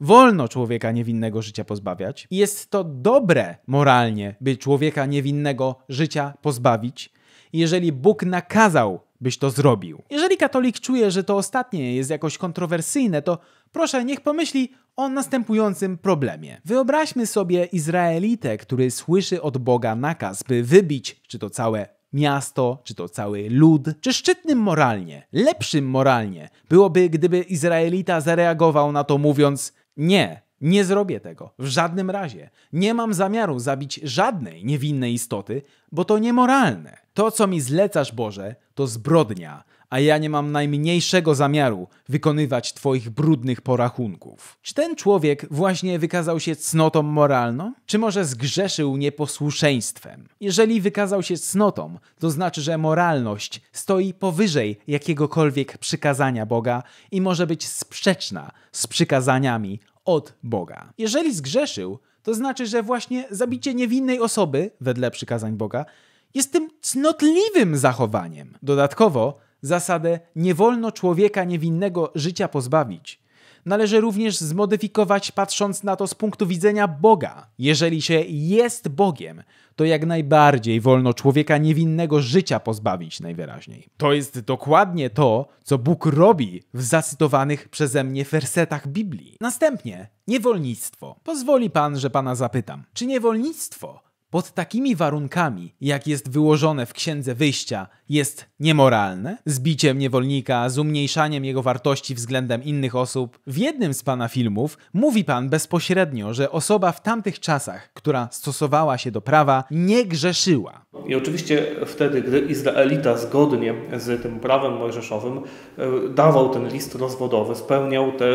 Wolno człowieka niewinnego życia pozbawiać i jest to dobre moralnie, by człowieka niewinnego życia pozbawić, jeżeli Bóg nakazał, byś to zrobił. Jeżeli katolik czuje, że to ostatnie jest jakoś kontrowersyjne, to proszę niech pomyśli o następującym problemie. Wyobraźmy sobie Izraelitę, który słyszy od Boga nakaz, by wybić czy to całe miasto, czy to cały lud, czy szczytnym moralnie, lepszym moralnie byłoby, gdyby Izraelita zareagował na to mówiąc nie, nie zrobię tego, w żadnym razie. Nie mam zamiaru zabić żadnej niewinnej istoty, bo to niemoralne. To, co mi zlecasz, Boże, to zbrodnia, a ja nie mam najmniejszego zamiaru wykonywać Twoich brudnych porachunków. Czy ten człowiek właśnie wykazał się cnotą moralną? Czy może zgrzeszył nieposłuszeństwem? Jeżeli wykazał się cnotą, to znaczy, że moralność stoi powyżej jakiegokolwiek przykazania Boga i może być sprzeczna z przykazaniami od Boga. Jeżeli zgrzeszył, to znaczy, że właśnie zabicie niewinnej osoby, wedle przykazań Boga, jest tym cnotliwym zachowaniem. Dodatkowo zasadę nie wolno człowieka niewinnego życia pozbawić należy również zmodyfikować patrząc na to z punktu widzenia Boga. Jeżeli się jest Bogiem, to jak najbardziej wolno człowieka niewinnego życia pozbawić najwyraźniej. To jest dokładnie to, co Bóg robi w zacytowanych przeze mnie wersetach Biblii. Następnie, niewolnictwo. Pozwoli pan, że pana zapytam. Czy niewolnictwo pod takimi warunkami, jak jest wyłożone w Księdze Wyjścia, jest niemoralne, zbiciem niewolnika, z umniejszaniem jego wartości względem innych osób. W jednym z pana filmów mówi pan bezpośrednio, że osoba w tamtych czasach, która stosowała się do prawa, nie grzeszyła. I oczywiście wtedy, gdy Izraelita zgodnie z tym prawem mojżeszowym e, dawał ten list rozwodowy, spełniał te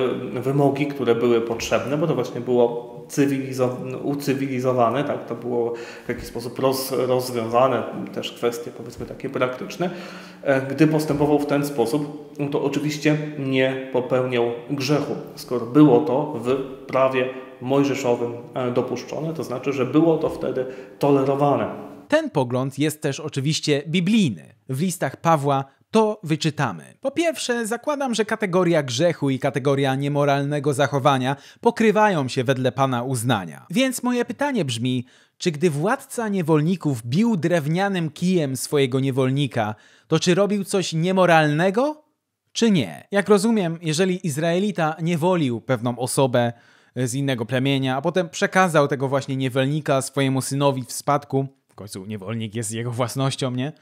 wymogi, które były potrzebne, bo to właśnie było cywilizo- ucywilizowane, tak? to było w jakiś sposób roz, rozwiązane, też kwestie powiedzmy takie praktyczne, E, gdy postępował w ten sposób, to oczywiście nie popełniał grzechu, skoro było to w prawie mojżeszowym e, dopuszczone, to znaczy, że było to wtedy tolerowane. Ten pogląd jest też oczywiście biblijny. W listach Pawła to wyczytamy. Po pierwsze, zakładam, że kategoria grzechu i kategoria niemoralnego zachowania pokrywają się wedle Pana uznania. Więc moje pytanie brzmi: czy gdy władca niewolników bił drewnianym kijem swojego niewolnika, to czy robił coś niemoralnego, czy nie? Jak rozumiem, jeżeli Izraelita niewolił pewną osobę e, z innego plemienia, a potem przekazał tego właśnie niewolnika swojemu synowi w spadku, w końcu niewolnik jest jego własnością, nie?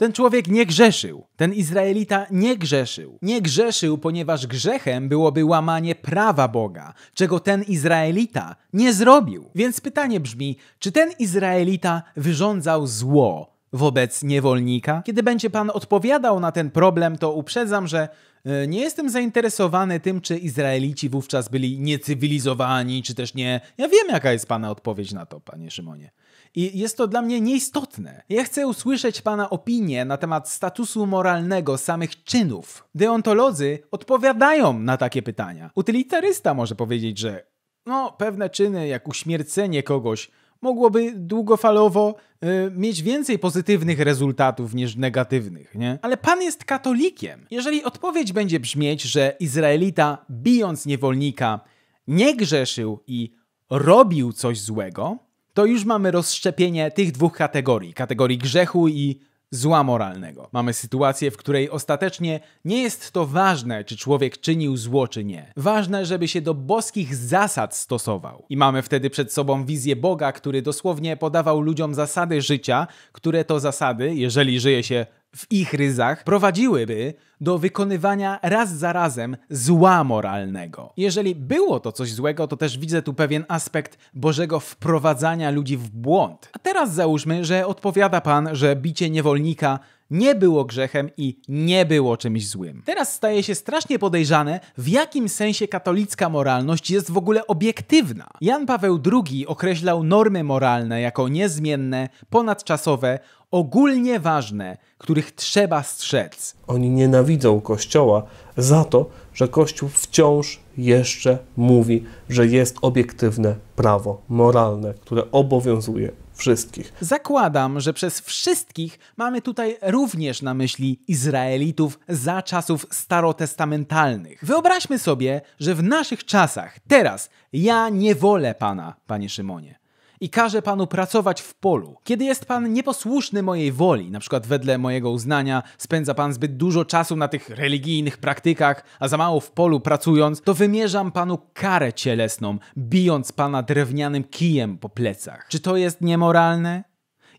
Ten człowiek nie grzeszył. Ten Izraelita nie grzeszył. Nie grzeszył, ponieważ grzechem byłoby łamanie prawa Boga, czego ten Izraelita nie zrobił. Więc pytanie brzmi, czy ten Izraelita wyrządzał zło wobec niewolnika? Kiedy będzie Pan odpowiadał na ten problem, to uprzedzam, że E, nie jestem zainteresowany tym, czy Izraelici wówczas byli niecywilizowani, czy też nie. Ja wiem, jaka jest Pana odpowiedź na to, Panie Szymonie. I jest to dla mnie nieistotne. Ja chcę usłyszeć Pana opinię na temat statusu moralnego samych czynów. Deontolodzy odpowiadają na takie pytania. Utylitarysta może powiedzieć, że no, pewne czyny, jak uśmiercenie kogoś, mogłoby długofalowo y, mieć więcej pozytywnych rezultatów niż negatywnych, nie? Ale pan jest katolikiem. Jeżeli odpowiedź będzie brzmieć, że Izraelita bijąc niewolnika nie grzeszył i robił coś złego, to już mamy rozszczepienie tych dwóch kategorii: kategorii grzechu i zła moralnego. Mamy sytuację, w której ostatecznie nie jest to ważne, czy człowiek czynił zło, czy nie. Ważne, żeby się do boskich zasad stosował. I mamy wtedy przed sobą wizję Boga, który dosłownie podawał ludziom zasady życia, które to zasady, jeżeli żyje się w ich ryzach prowadziłyby do wykonywania raz za razem zła moralnego. Jeżeli było to coś złego, to też widzę tu pewien aspekt Bożego wprowadzania ludzi w błąd. A teraz załóżmy, że odpowiada Pan, że bicie niewolnika nie było grzechem i nie było czymś złym. Teraz staje się strasznie podejrzane, w jakim sensie katolicka moralność jest w ogóle obiektywna. Jan Paweł II określał normy moralne jako niezmienne, ponadczasowe, ogólnie ważne, których trzeba strzec. Oni nienawidzą Kościoła za to, że Kościół wciąż jeszcze mówi, że jest obiektywne prawo moralne, które obowiązuje wszystkich. Zakładam, że przez wszystkich mamy tutaj również na myśli Izraelitów za czasów starotestamentalnych. Wyobraźmy sobie, że w naszych czasach, teraz, ja nie wolę Pana, Panie Szymonie i każę panu pracować w polu. Kiedy jest pan nieposłuszny mojej woli, na przykład wedle mojego uznania spędza pan zbyt dużo czasu na tych religijnych praktykach, a za mało w polu pracując, to wymierzam panu karę cielesną, bijąc pana drewnianym kijem po plecach. Czy to jest niemoralne?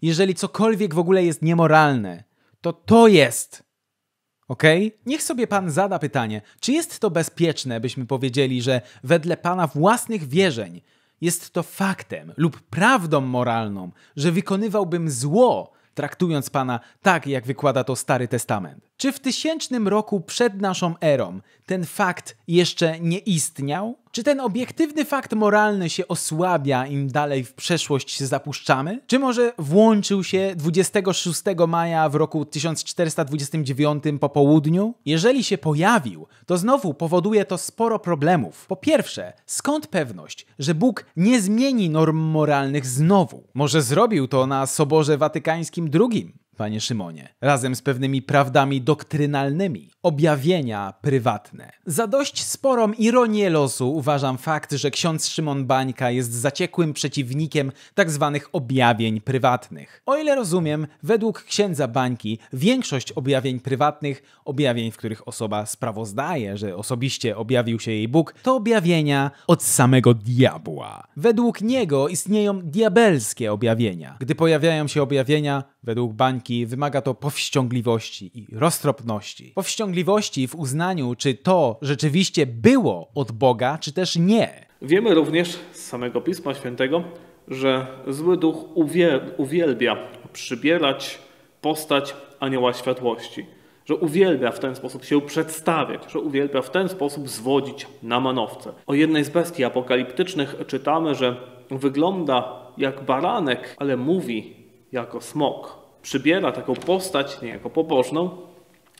Jeżeli cokolwiek w ogóle jest niemoralne, to to jest ok? Niech sobie pan zada pytanie, czy jest to bezpieczne, byśmy powiedzieli, że wedle pana własnych wierzeń jest to faktem lub prawdą moralną, że wykonywałbym zło, traktując Pana tak, jak wykłada to Stary Testament. Czy w tysięcznym roku przed naszą erą ten fakt jeszcze nie istniał? Czy ten obiektywny fakt moralny się osłabia, im dalej w przeszłość się zapuszczamy? Czy może włączył się 26 maja w roku 1429 po południu? Jeżeli się pojawił, to znowu powoduje to sporo problemów. Po pierwsze, skąd pewność, że Bóg nie zmieni norm moralnych znowu? Może zrobił to na Soborze Watykańskim II? panie Szymonie, razem z pewnymi prawdami doktrynalnymi, objawienia prywatne. Za dość sporą ironię losu uważam fakt, że ksiądz Szymon Bańka jest zaciekłym przeciwnikiem tzw. Tak objawień prywatnych. O ile rozumiem, według księdza Bańki większość objawień prywatnych, objawień, w których osoba sprawozdaje, że osobiście objawił się jej Bóg, to objawienia od samego diabła. Według niego istnieją diabelskie objawienia, gdy pojawiają się objawienia Według bańki wymaga to powściągliwości i roztropności. Powściągliwości w uznaniu, czy to rzeczywiście było od Boga, czy też nie. Wiemy również z samego Pisma Świętego, że zły duch uwielbia przybierać postać anioła światłości, że uwielbia w ten sposób się przedstawiać, że uwielbia w ten sposób zwodzić na manowce. O jednej z bestii apokaliptycznych czytamy, że wygląda jak baranek, ale mówi jako smok. Przybiera taką postać niejako pobożną,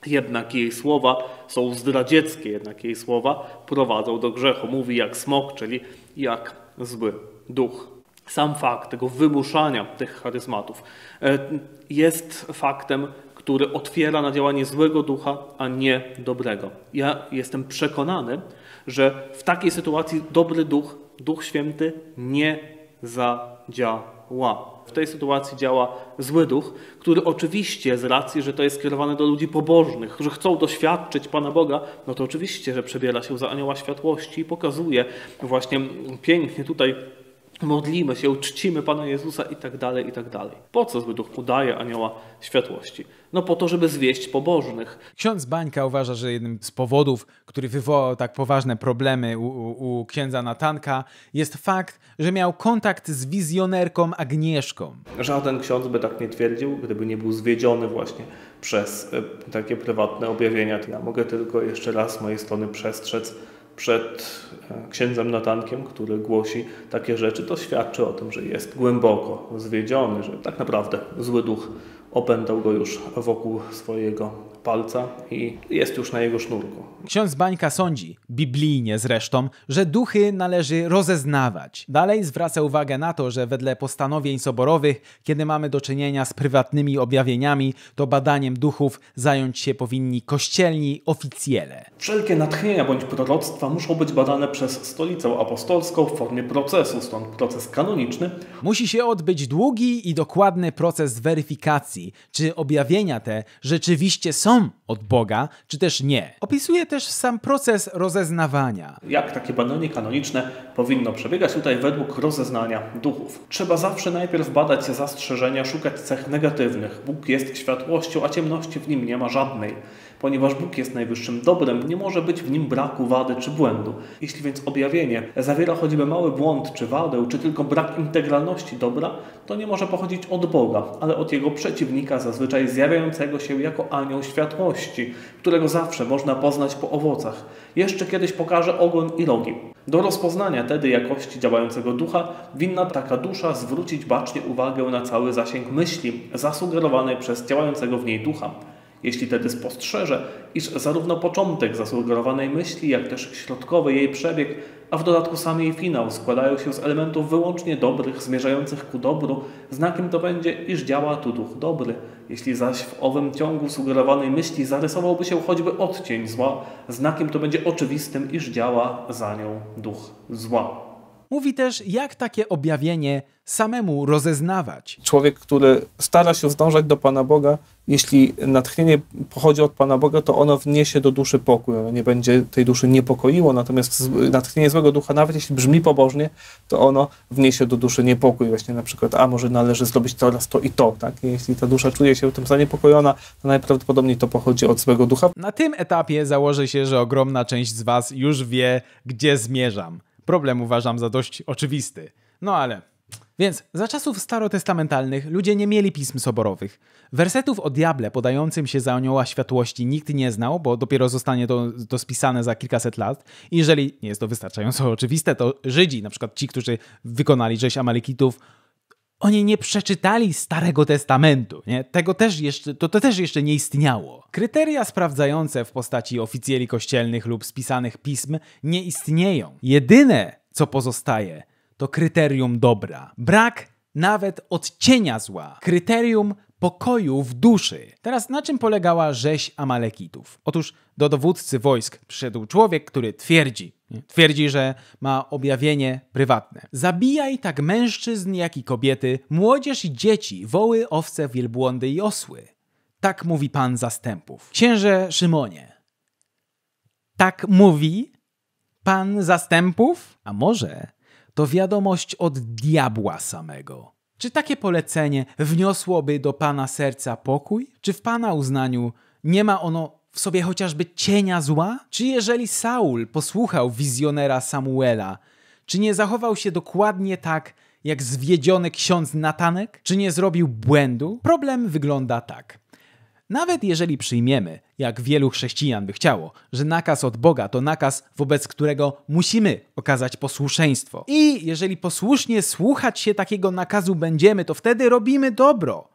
jednak jej słowa są zdradzieckie, jednak jej słowa prowadzą do grzechu. Mówi jak smok, czyli jak zły duch. Sam fakt tego wymuszania tych charyzmatów e, jest faktem, który otwiera na działanie złego ducha, a nie dobrego. Ja jestem przekonany, że w takiej sytuacji dobry duch, Duch Święty nie zadziała. W tej sytuacji działa zły duch, który oczywiście z racji, że to jest skierowane do ludzi pobożnych, którzy chcą doświadczyć Pana Boga, no to oczywiście, że przebiera się za anioła światłości i pokazuje właśnie pięknie tutaj modlimy się, uczcimy Pana Jezusa i tak dalej, i tak dalej. Po co zły duch udaje anioła światłości? No po to, żeby zwieść pobożnych. Ksiądz Bańka uważa, że jednym z powodów, który wywołał tak poważne problemy u, u, u księdza Natanka, jest fakt, że miał kontakt z wizjonerką Agnieszką. Żaden ksiądz by tak nie twierdził, gdyby nie był zwiedziony właśnie przez e, takie prywatne objawienia. Ja mogę tylko jeszcze raz z mojej strony przestrzec przed e, księdzem Natankiem, który głosi takie rzeczy, to świadczy o tym, że jest głęboko zwiedziony, że tak naprawdę zły duch opętał go już wokół swojego palca i jest już na jego sznurku. Ksiądz Bańka sądzi, biblijnie zresztą, że duchy należy rozeznawać. Dalej zwraca uwagę na to, że wedle postanowień soborowych, kiedy mamy do czynienia z prywatnymi objawieniami, to badaniem duchów zająć się powinni kościelni oficjele. Wszelkie natchnienia bądź proroctwa muszą być badane przez stolicę apostolską w formie procesu, stąd proces kanoniczny. Musi się odbyć długi i dokładny proces weryfikacji, czy objawienia te rzeczywiście są są od Boga, czy też nie. Opisuje też sam proces rozeznawania. Jak takie badanie kanoniczne powinno przebiegać tutaj według rozeznania duchów? Trzeba zawsze najpierw badać zastrzeżenia, szukać cech negatywnych. Bóg jest światłością, a ciemności w nim nie ma żadnej ponieważ Bóg jest najwyższym dobrem, nie może być w nim braku wady czy błędu. Jeśli więc objawienie zawiera choćby mały błąd czy wadę, czy tylko brak integralności dobra, to nie może pochodzić od Boga, ale od jego przeciwnika, zazwyczaj zjawiającego się jako anioł światłości, którego zawsze można poznać po owocach. Jeszcze kiedyś pokaże ogon i rogi. Do rozpoznania tedy jakości działającego ducha winna taka dusza zwrócić bacznie uwagę na cały zasięg myśli zasugerowanej przez działającego w niej ducha. Jeśli tedy spostrzeże, iż zarówno początek zasugerowanej myśli, jak też środkowy jej przebieg, a w dodatku sam jej finał składają się z elementów wyłącznie dobrych, zmierzających ku dobru, znakiem to będzie, iż działa tu duch dobry. Jeśli zaś w owym ciągu sugerowanej myśli zarysowałby się choćby odcień zła, znakiem to będzie oczywistym, iż działa za nią duch zła. Mówi też, jak takie objawienie samemu rozeznawać. Człowiek, który stara się zdążać do Pana Boga, jeśli natchnienie pochodzi od Pana Boga, to ono wniesie do duszy pokój, ono nie będzie tej duszy niepokoiło, natomiast natchnienie złego ducha, nawet jeśli brzmi pobożnie, to ono wniesie do duszy niepokój, właśnie na przykład, a może należy zrobić teraz to i to, tak? jeśli ta dusza czuje się tym zaniepokojona, to najprawdopodobniej to pochodzi od złego ducha. Na tym etapie założę się, że ogromna część z Was już wie, gdzie zmierzam. Problem uważam za dość oczywisty. No ale więc za czasów starotestamentalnych ludzie nie mieli pism soborowych. Wersetów o diable podającym się za anioła światłości nikt nie znał, bo dopiero zostanie to, to spisane za kilkaset lat. I jeżeli nie jest to wystarczająco oczywiste, to Żydzi, na przykład ci, którzy wykonali rzeź Amalekitów, oni nie przeczytali Starego Testamentu, nie? Tego też jeszcze, to, to też jeszcze nie istniało. Kryteria sprawdzające w postaci oficjeli kościelnych lub spisanych pism nie istnieją. Jedyne, co pozostaje, to kryterium dobra. Brak nawet odcienia zła. Kryterium pokoju w duszy. Teraz na czym polegała rzeź Amalekitów? Otóż do dowódcy wojsk przyszedł człowiek, który twierdzi, Twierdzi, że ma objawienie prywatne. Zabijaj tak mężczyzn, jak i kobiety, młodzież i dzieci, woły, owce, wielbłądy i osły. Tak mówi pan zastępów. Księże Szymonie. Tak mówi pan zastępów? A może to wiadomość od diabła samego. Czy takie polecenie wniosłoby do Pana serca pokój? Czy w Pana uznaniu nie ma ono w sobie chociażby cienia zła? Czy jeżeli Saul posłuchał wizjonera Samuela, czy nie zachował się dokładnie tak, jak zwiedziony ksiądz Natanek? Czy nie zrobił błędu? Problem wygląda tak. Nawet jeżeli przyjmiemy, jak wielu chrześcijan by chciało, że nakaz od Boga to nakaz, wobec którego musimy okazać posłuszeństwo. I jeżeli posłusznie słuchać się takiego nakazu będziemy, to wtedy robimy dobro.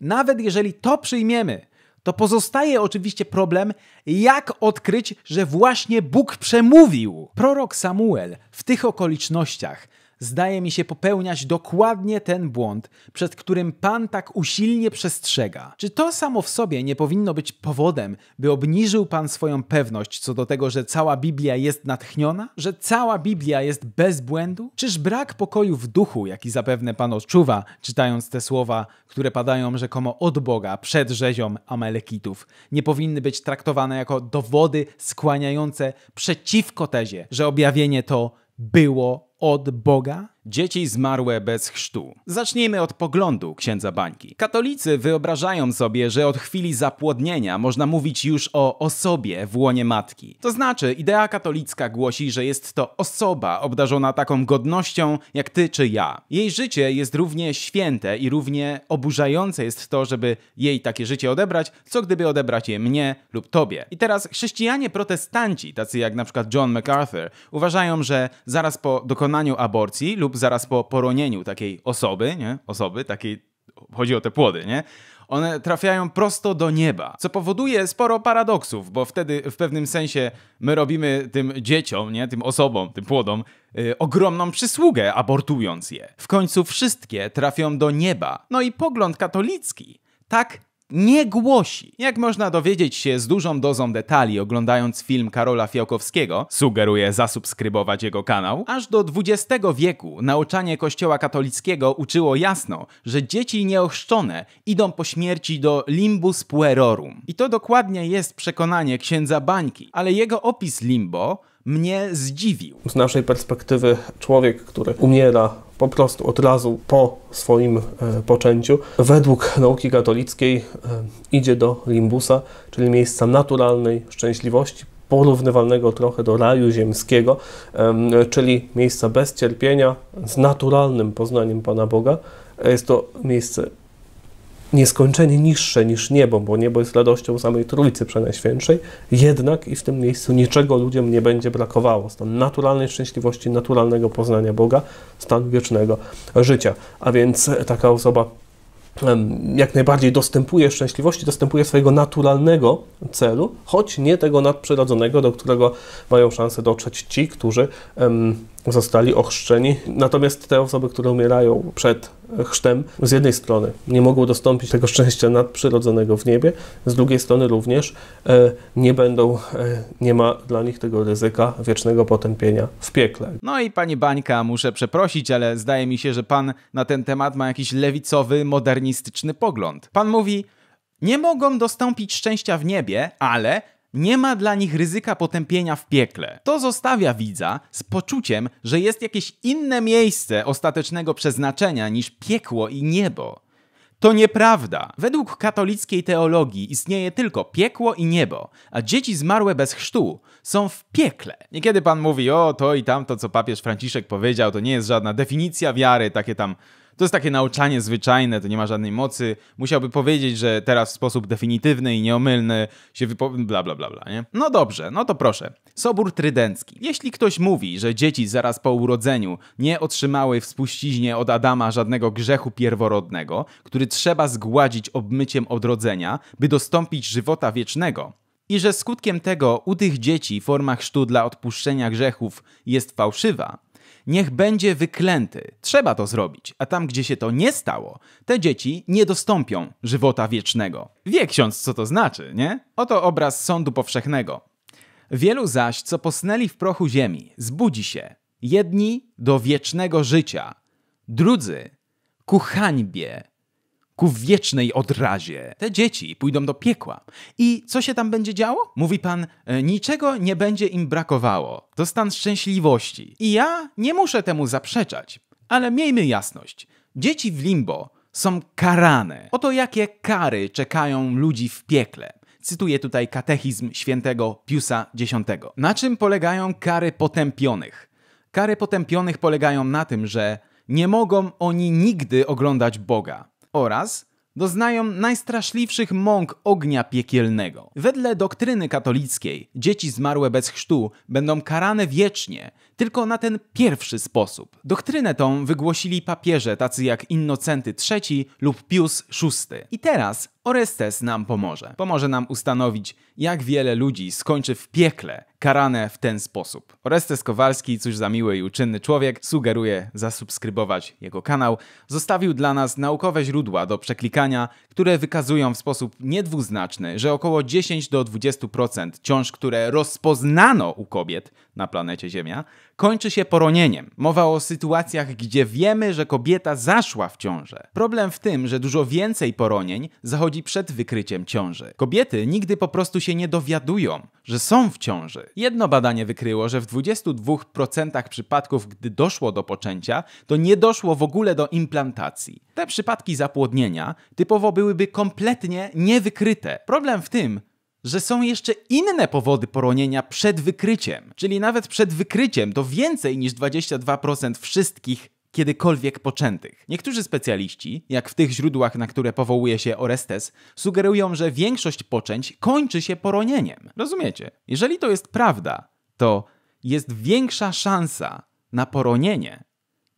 Nawet jeżeli to przyjmiemy, to pozostaje oczywiście problem, jak odkryć, że właśnie Bóg przemówił. Prorok Samuel w tych okolicznościach zdaje mi się popełniać dokładnie ten błąd, przed którym Pan tak usilnie przestrzega. Czy to samo w sobie nie powinno być powodem, by obniżył Pan swoją pewność co do tego, że cała Biblia jest natchniona? Że cała Biblia jest bez błędu? Czyż brak pokoju w duchu, jaki zapewne Pan odczuwa, czytając te słowa, które padają rzekomo od Boga przed rzezią Amalekitów, nie powinny być traktowane jako dowody skłaniające przeciwko tezie, że objawienie to było od Boga? Dzieci zmarłe bez chrztu. Zacznijmy od poglądu księdza Bańki. Katolicy wyobrażają sobie, że od chwili zapłodnienia można mówić już o osobie w łonie matki. To znaczy, idea katolicka głosi, że jest to osoba obdarzona taką godnością jak ty czy ja. Jej życie jest równie święte i równie oburzające jest to, żeby jej takie życie odebrać, co gdyby odebrać je mnie lub tobie. I teraz chrześcijanie protestanci, tacy jak na przykład John MacArthur, uważają, że zaraz po dokonaniu dokonaniu aborcji lub zaraz po poronieniu takiej osoby, nie? Osoby, takiej, chodzi o te płody, nie? One trafiają prosto do nieba, co powoduje sporo paradoksów, bo wtedy w pewnym sensie my robimy tym dzieciom, nie, tym osobom, tym płodom yy, ogromną przysługę, abortując je. W końcu wszystkie trafią do nieba. No i pogląd katolicki tak nie głosi. Jak można dowiedzieć się z dużą dozą detali oglądając film Karola Fiałkowskiego, sugeruję zasubskrybować jego kanał, aż do XX wieku nauczanie kościoła katolickiego uczyło jasno, że dzieci nieochrzczone idą po śmierci do limbus puerorum. I to dokładnie jest przekonanie księdza Bańki, ale jego opis limbo mnie zdziwił. Z naszej perspektywy człowiek, który umiera po prostu od razu po swoim e, poczęciu, według nauki katolickiej e, idzie do limbusa, czyli miejsca naturalnej szczęśliwości, porównywalnego trochę do raju ziemskiego, czyli miejsca bez cierpienia, z naturalnym poznaniem Pana Boga. E, jest to miejsce nieskończenie niższe niż niebo, bo niebo jest radością samej Trójcy Przenajświętszej, jednak i w tym miejscu niczego ludziom nie będzie brakowało. Stan naturalnej szczęśliwości, naturalnego poznania Boga, stan wiecznego życia. A więc e, taka osoba jak najbardziej dostępuje szczęśliwości, dostępuje swojego naturalnego celu, choć nie tego nadprzyrodzonego, do którego mają szansę dotrzeć ci, którzy zostali ochrzczeni. Natomiast te osoby, które umierają przed chrztem, z jednej strony nie mogą dostąpić tego szczęścia nadprzyrodzonego w niebie, z drugiej strony również e, nie będą, e, nie ma dla nich tego ryzyka wiecznego potępienia w piekle. No i pani Bańka, muszę przeprosić, ale zdaje mi się, że pan na ten temat ma jakiś lewicowy, modernistyczny pogląd. Pan mówi, nie mogą dostąpić szczęścia w niebie, ale nie ma dla nich ryzyka potępienia w piekle. To zostawia widza z poczuciem, że jest jakieś inne miejsce ostatecznego przeznaczenia niż piekło i niebo. To nieprawda. Według katolickiej teologii istnieje tylko piekło i niebo, a dzieci zmarłe bez chrztu są w piekle. Niekiedy pan mówi, o to i tamto, co papież Franciszek powiedział, to nie jest żadna definicja wiary, takie tam to jest takie nauczanie zwyczajne, to nie ma żadnej mocy. Musiałby powiedzieć, że teraz w sposób definitywny i nieomylny się wypowie... bla bla bla bla, nie? No dobrze, no to proszę. Sobór Trydencki. Jeśli ktoś mówi, że dzieci zaraz po urodzeniu nie otrzymały w spuściźnie od Adama żadnego grzechu pierworodnego, który trzeba zgładzić obmyciem odrodzenia, by dostąpić żywota wiecznego, i że skutkiem tego u tych dzieci forma chrztu dla odpuszczenia grzechów jest fałszywa, niech będzie wyklęty. Trzeba to zrobić, a tam, gdzie się to nie stało, te dzieci nie dostąpią żywota wiecznego. Wie ksiądz, co to znaczy, nie? Oto obraz sądu powszechnego. Wielu zaś, co posnęli w prochu ziemi, zbudzi się. Jedni do wiecznego życia, drudzy ku hańbie ku wiecznej odrazie. Te dzieci pójdą do piekła. I co się tam będzie działo? Mówi pan, e, niczego nie będzie im brakowało. To stan szczęśliwości. I ja nie muszę temu zaprzeczać. Ale miejmy jasność. Dzieci w limbo są karane. Oto jakie kary czekają ludzi w piekle. Cytuję tutaj katechizm świętego Piusa X. Na czym polegają kary potępionych? Kary potępionych polegają na tym, że nie mogą oni nigdy oglądać Boga oraz doznają najstraszliwszych mąk ognia piekielnego. Wedle doktryny katolickiej dzieci zmarłe bez chrztu będą karane wiecznie tylko na ten pierwszy sposób. Doktrynę tą wygłosili papieże tacy jak Innocenty III lub Pius VI. I teraz Orestes nam pomoże. Pomoże nam ustanowić, jak wiele ludzi skończy w piekle karane w ten sposób. Orestes Kowalski, cóż za miły i uczynny człowiek, sugeruje zasubskrybować jego kanał. Zostawił dla nas naukowe źródła do przeklikania, które wykazują w sposób niedwuznaczny, że około 10 do 20% ciąż, które rozpoznano u kobiet, na planecie Ziemia, kończy się poronieniem. Mowa o sytuacjach, gdzie wiemy, że kobieta zaszła w ciążę. Problem w tym, że dużo więcej poronień zachodzi przed wykryciem ciąży. Kobiety nigdy po prostu się nie dowiadują, że są w ciąży. Jedno badanie wykryło, że w 22% przypadków, gdy doszło do poczęcia, to nie doszło w ogóle do implantacji. Te przypadki zapłodnienia typowo byłyby kompletnie niewykryte. Problem w tym, że są jeszcze inne powody poronienia przed wykryciem. Czyli nawet przed wykryciem to więcej niż 22% wszystkich kiedykolwiek poczętych. Niektórzy specjaliści, jak w tych źródłach, na które powołuje się Orestes, sugerują, że większość poczęć kończy się poronieniem. Rozumiecie? Jeżeli to jest prawda, to jest większa szansa na poronienie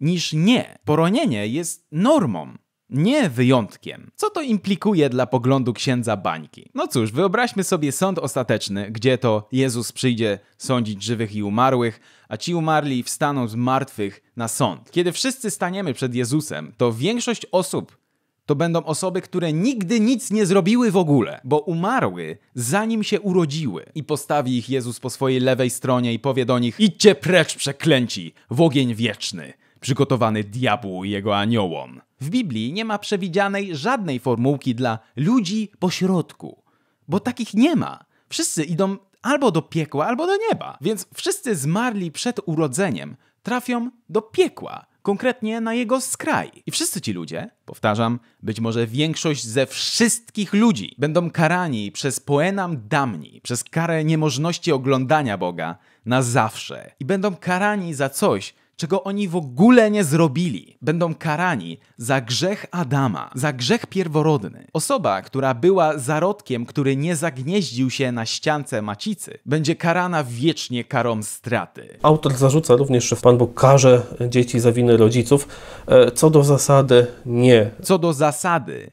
niż nie. Poronienie jest normą nie wyjątkiem. Co to implikuje dla poglądu księdza Bańki? No cóż, wyobraźmy sobie sąd ostateczny, gdzie to Jezus przyjdzie sądzić żywych i umarłych, a ci umarli wstaną z martwych na sąd. Kiedy wszyscy staniemy przed Jezusem, to większość osób to będą osoby, które nigdy nic nie zrobiły w ogóle, bo umarły zanim się urodziły. I postawi ich Jezus po swojej lewej stronie i powie do nich: Idźcie precz, przeklęci, w ogień wieczny przygotowany diabłu i jego aniołom. W Biblii nie ma przewidzianej żadnej formułki dla ludzi pośrodku, bo takich nie ma. Wszyscy idą albo do piekła, albo do nieba. Więc wszyscy zmarli przed urodzeniem trafią do piekła, konkretnie na jego skraj. I wszyscy ci ludzie, powtarzam, być może większość ze wszystkich ludzi, będą karani przez poenam damni, przez karę niemożności oglądania Boga na zawsze. I będą karani za coś, czego oni w ogóle nie zrobili. Będą karani za grzech Adama, za grzech pierworodny. Osoba, która była zarodkiem, który nie zagnieździł się na ściance macicy, będzie karana wiecznie karą straty. Autor zarzuca również, że Pan Bóg karze dzieci za winy rodziców. E, co do zasady, nie. Co do zasady,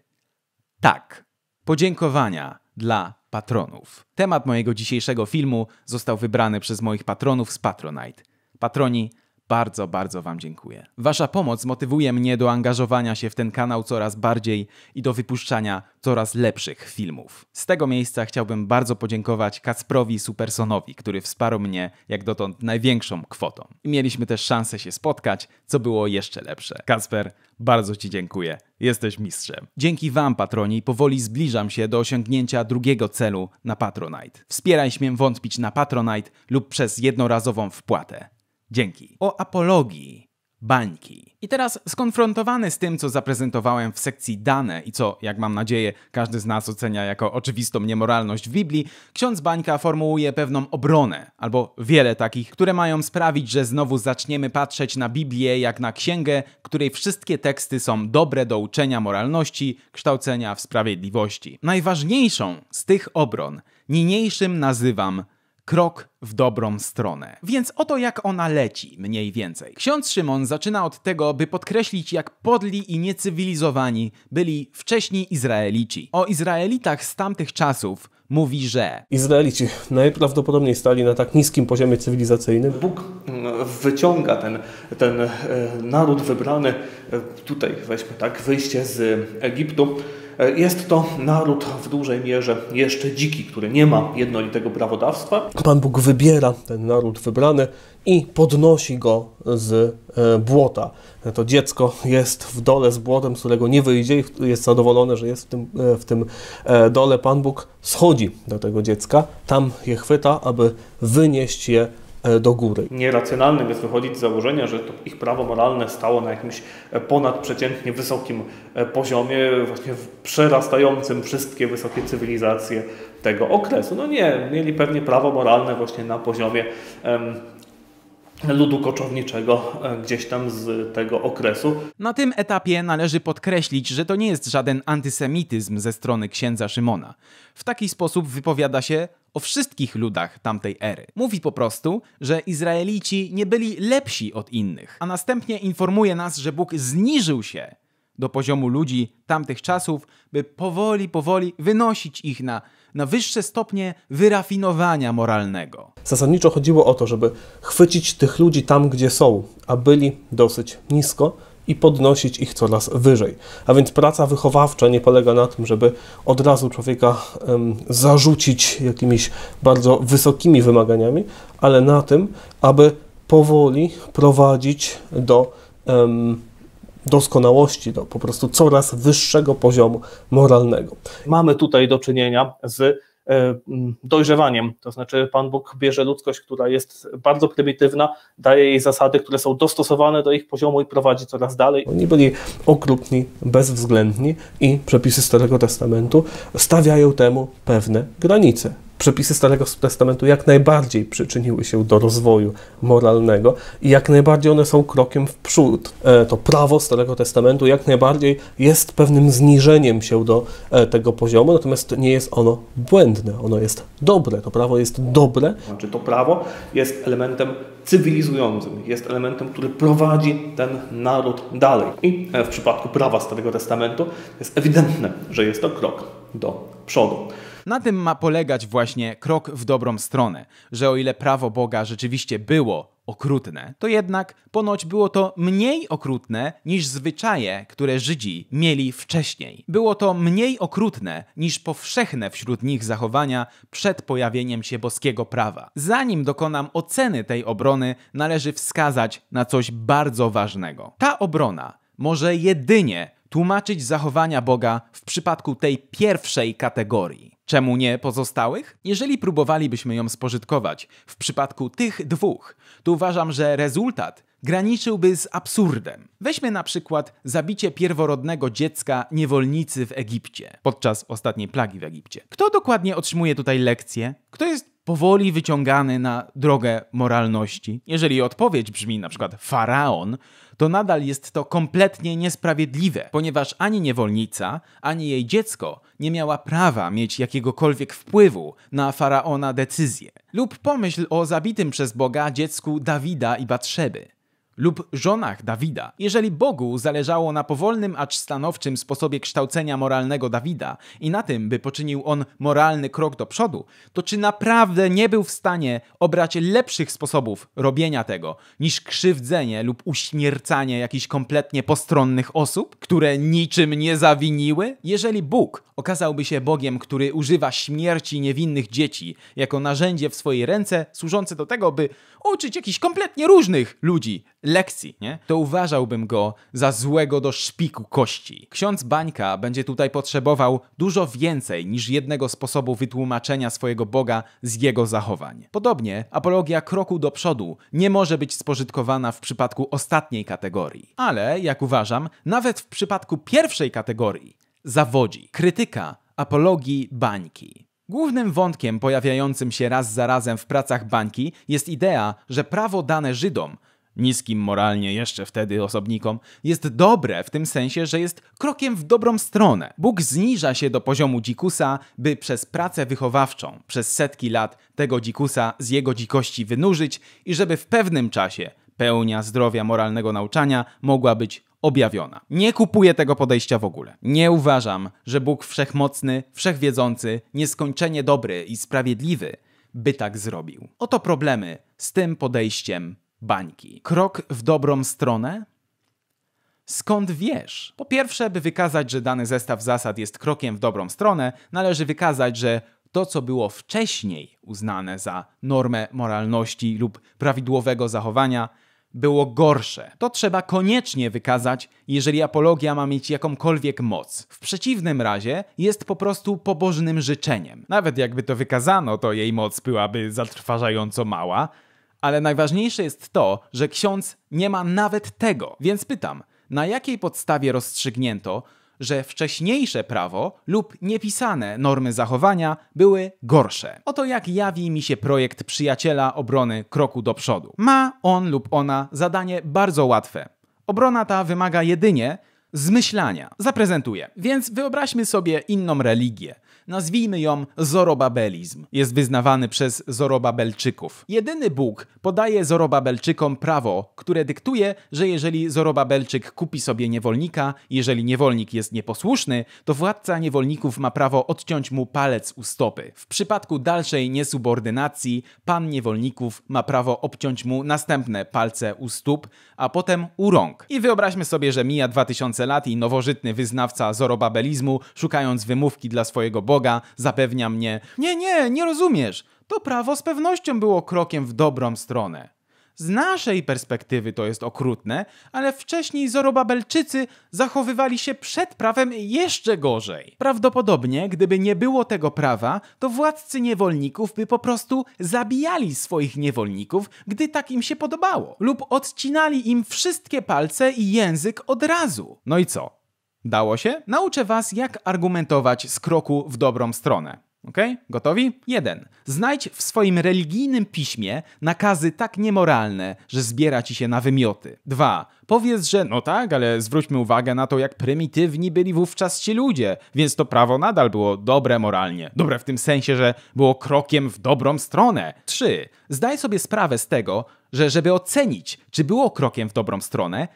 tak. Podziękowania dla patronów. Temat mojego dzisiejszego filmu został wybrany przez moich patronów z Patronite. Patroni bardzo, bardzo Wam dziękuję. Wasza pomoc motywuje mnie do angażowania się w ten kanał coraz bardziej i do wypuszczania coraz lepszych filmów. Z tego miejsca chciałbym bardzo podziękować Kacprowi Supersonowi, który wsparł mnie jak dotąd największą kwotą. I mieliśmy też szansę się spotkać, co było jeszcze lepsze. Kacper, bardzo Ci dziękuję. Jesteś mistrzem. Dzięki Wam, patroni, powoli zbliżam się do osiągnięcia drugiego celu na Patronite. Wspieraj Śmiem Wątpić na Patronite lub przez jednorazową wpłatę. Dzięki. O apologii bańki. I teraz skonfrontowany z tym, co zaprezentowałem w sekcji dane i co, jak mam nadzieję, każdy z nas ocenia jako oczywistą niemoralność w Biblii, ksiądz Bańka formułuje pewną obronę, albo wiele takich, które mają sprawić, że znowu zaczniemy patrzeć na Biblię jak na księgę, której wszystkie teksty są dobre do uczenia moralności, kształcenia w sprawiedliwości. Najważniejszą z tych obron niniejszym nazywam krok w dobrą stronę. Więc oto jak ona leci, mniej więcej. Ksiądz Szymon zaczyna od tego, by podkreślić, jak podli i niecywilizowani byli wcześniej Izraelici. O Izraelitach z tamtych czasów mówi, że Izraelici najprawdopodobniej stali na tak niskim poziomie cywilizacyjnym. Bóg mm, wyciąga ten, ten e, naród wybrany, e, tutaj weźmy tak, wyjście z Egiptu. E, jest to naród w dużej mierze jeszcze dziki, który nie ma jednolitego prawodawstwa. Pan Bóg wybiera ten naród wybrany i podnosi go z e, błota. To dziecko jest w dole z błotem, z którego nie wyjdzie i jest zadowolone, że jest w tym, e, w tym e, dole. Pan Bóg schodzi do tego dziecka, tam je chwyta, aby wynieść je E, do góry. Nieracjonalnym jest wychodzić z założenia, że to ich prawo moralne stało na jakimś e, ponadprzeciętnie wysokim e, poziomie, właśnie przerastającym wszystkie wysokie cywilizacje tego okresu. No nie, mieli pewnie prawo moralne właśnie na poziomie em, ludu koczowniczego gdzieś tam z tego okresu. Na tym etapie należy podkreślić, że to nie jest żaden antysemityzm ze strony księdza Szymona. W taki sposób wypowiada się o wszystkich ludach tamtej ery. Mówi po prostu, że Izraelici nie byli lepsi od innych, a następnie informuje nas, że Bóg zniżył się do poziomu ludzi tamtych czasów, by powoli, powoli wynosić ich na, na wyższe stopnie wyrafinowania moralnego. Zasadniczo chodziło o to, żeby chwycić tych ludzi tam, gdzie są, a byli dosyć nisko, i podnosić ich coraz wyżej. A więc praca wychowawcza nie polega na tym, żeby od razu człowieka zarzucić jakimiś bardzo wysokimi wymaganiami, ale na tym, aby powoli prowadzić do doskonałości, do po prostu coraz wyższego poziomu moralnego. Mamy tutaj do czynienia z E, dojrzewaniem. To znaczy, Pan Bóg bierze ludzkość, która jest bardzo prymitywna, daje jej zasady, które są dostosowane do ich poziomu i prowadzi coraz dalej. Oni byli okrutni, bezwzględni i przepisy Starego Testamentu stawiają temu pewne granice przepisy Starego Testamentu jak najbardziej przyczyniły się do rozwoju moralnego i jak najbardziej one są krokiem w przód. E, to prawo Starego Testamentu jak najbardziej jest pewnym zniżeniem się do e, tego poziomu, natomiast nie jest ono błędne, ono jest dobre. To prawo jest dobre. Znaczy to prawo jest elementem cywilizującym, jest elementem, który prowadzi ten naród dalej. I e, w przypadku prawa Starego Testamentu jest ewidentne, że jest to krok do przodu. Na tym ma polegać właśnie krok w dobrą stronę, że o ile prawo Boga rzeczywiście było okrutne, to jednak ponoć było to mniej okrutne niż zwyczaje, które Żydzi mieli wcześniej. Było to mniej okrutne niż powszechne wśród nich zachowania przed pojawieniem się boskiego prawa. Zanim dokonam oceny tej obrony, należy wskazać na coś bardzo ważnego. Ta obrona może jedynie tłumaczyć zachowania Boga w przypadku tej pierwszej kategorii. Czemu nie pozostałych? Jeżeli próbowalibyśmy ją spożytkować w przypadku tych dwóch, to uważam, że rezultat graniczyłby z absurdem. Weźmy na przykład zabicie pierworodnego dziecka niewolnicy w Egipcie podczas ostatniej plagi w Egipcie. Kto dokładnie otrzymuje tutaj lekcję? Kto jest powoli wyciągany na drogę moralności. Jeżeli odpowiedź brzmi na przykład faraon, to nadal jest to kompletnie niesprawiedliwe, ponieważ ani niewolnica, ani jej dziecko nie miała prawa mieć jakiegokolwiek wpływu na faraona decyzję. Lub pomyśl o zabitym przez Boga dziecku Dawida i Batrzeby lub żonach Dawida. Jeżeli Bogu zależało na powolnym, acz stanowczym sposobie kształcenia moralnego Dawida i na tym, by poczynił on moralny krok do przodu, to czy naprawdę nie był w stanie obrać lepszych sposobów robienia tego niż krzywdzenie lub uśmiercanie jakichś kompletnie postronnych osób, które niczym nie zawiniły? Jeżeli Bóg okazałby się Bogiem, który używa śmierci niewinnych dzieci jako narzędzie w swojej ręce, służące do tego, by uczyć jakichś kompletnie różnych ludzi lekcji, nie? To uważałbym go za złego do szpiku kości. Ksiądz Bańka będzie tutaj potrzebował dużo więcej niż jednego sposobu wytłumaczenia swojego Boga z jego zachowań. Podobnie apologia kroku do przodu nie może być spożytkowana w przypadku ostatniej kategorii. Ale, jak uważam, nawet w przypadku pierwszej kategorii zawodzi krytyka apologii bańki. Głównym wątkiem pojawiającym się raz za razem w pracach bańki jest idea, że prawo dane Żydom, niskim moralnie jeszcze wtedy osobnikom, jest dobre w tym sensie, że jest krokiem w dobrą stronę. Bóg zniża się do poziomu dzikusa, by przez pracę wychowawczą przez setki lat tego dzikusa z jego dzikości wynurzyć i żeby w pewnym czasie pełnia zdrowia moralnego nauczania mogła być objawiona. Nie kupuję tego podejścia w ogóle. Nie uważam, że Bóg wszechmocny, wszechwiedzący, nieskończenie dobry i sprawiedliwy by tak zrobił. Oto problemy z tym podejściem bańki. Krok w dobrą stronę? Skąd wiesz? Po pierwsze, by wykazać, że dany zestaw zasad jest krokiem w dobrą stronę, należy wykazać, że to, co było wcześniej uznane za normę moralności lub prawidłowego zachowania, było gorsze. To trzeba koniecznie wykazać, jeżeli apologia ma mieć jakąkolwiek moc. W przeciwnym razie jest po prostu pobożnym życzeniem. Nawet jakby to wykazano, to jej moc byłaby zatrważająco mała. Ale najważniejsze jest to, że ksiądz nie ma nawet tego. Więc pytam, na jakiej podstawie rozstrzygnięto, że wcześniejsze prawo lub niepisane normy zachowania były gorsze. Oto jak jawi mi się projekt przyjaciela obrony kroku do przodu. Ma on lub ona zadanie bardzo łatwe. Obrona ta wymaga jedynie zmyślania. Zaprezentuję. Więc wyobraźmy sobie inną religię, nazwijmy ją zorobabelizm, jest wyznawany przez zorobabelczyków. Jedyny Bóg podaje zorobabelczykom prawo, które dyktuje, że jeżeli zorobabelczyk kupi sobie niewolnika, jeżeli niewolnik jest nieposłuszny, to władca niewolników ma prawo odciąć mu palec u stopy. W przypadku dalszej niesubordynacji, pan niewolników ma prawo obciąć mu następne palce u stóp, a potem u rąk. I wyobraźmy sobie, że mija 2000 lat i nowożytny wyznawca zorobabelizmu, szukając wymówki dla swojego boga, Boga zapewnia mnie: Nie, nie, nie rozumiesz. To prawo z pewnością było krokiem w dobrą stronę. Z naszej perspektywy to jest okrutne, ale wcześniej Zorobabelczycy zachowywali się przed prawem jeszcze gorzej. Prawdopodobnie, gdyby nie było tego prawa, to władcy niewolników by po prostu zabijali swoich niewolników, gdy tak im się podobało, lub odcinali im wszystkie palce i język od razu. No i co? Dało się? Nauczę Was, jak argumentować z kroku w dobrą stronę. Ok? Gotowi? 1. Znajdź w swoim religijnym piśmie nakazy tak niemoralne, że zbiera ci się na wymioty. 2. Powiedz, że no tak, ale zwróćmy uwagę na to, jak prymitywni byli wówczas ci ludzie, więc to prawo nadal było dobre moralnie. Dobre w tym sensie, że było krokiem w dobrą stronę. 3. Zdaj sobie sprawę z tego, że żeby ocenić, czy było krokiem w dobrą stronę,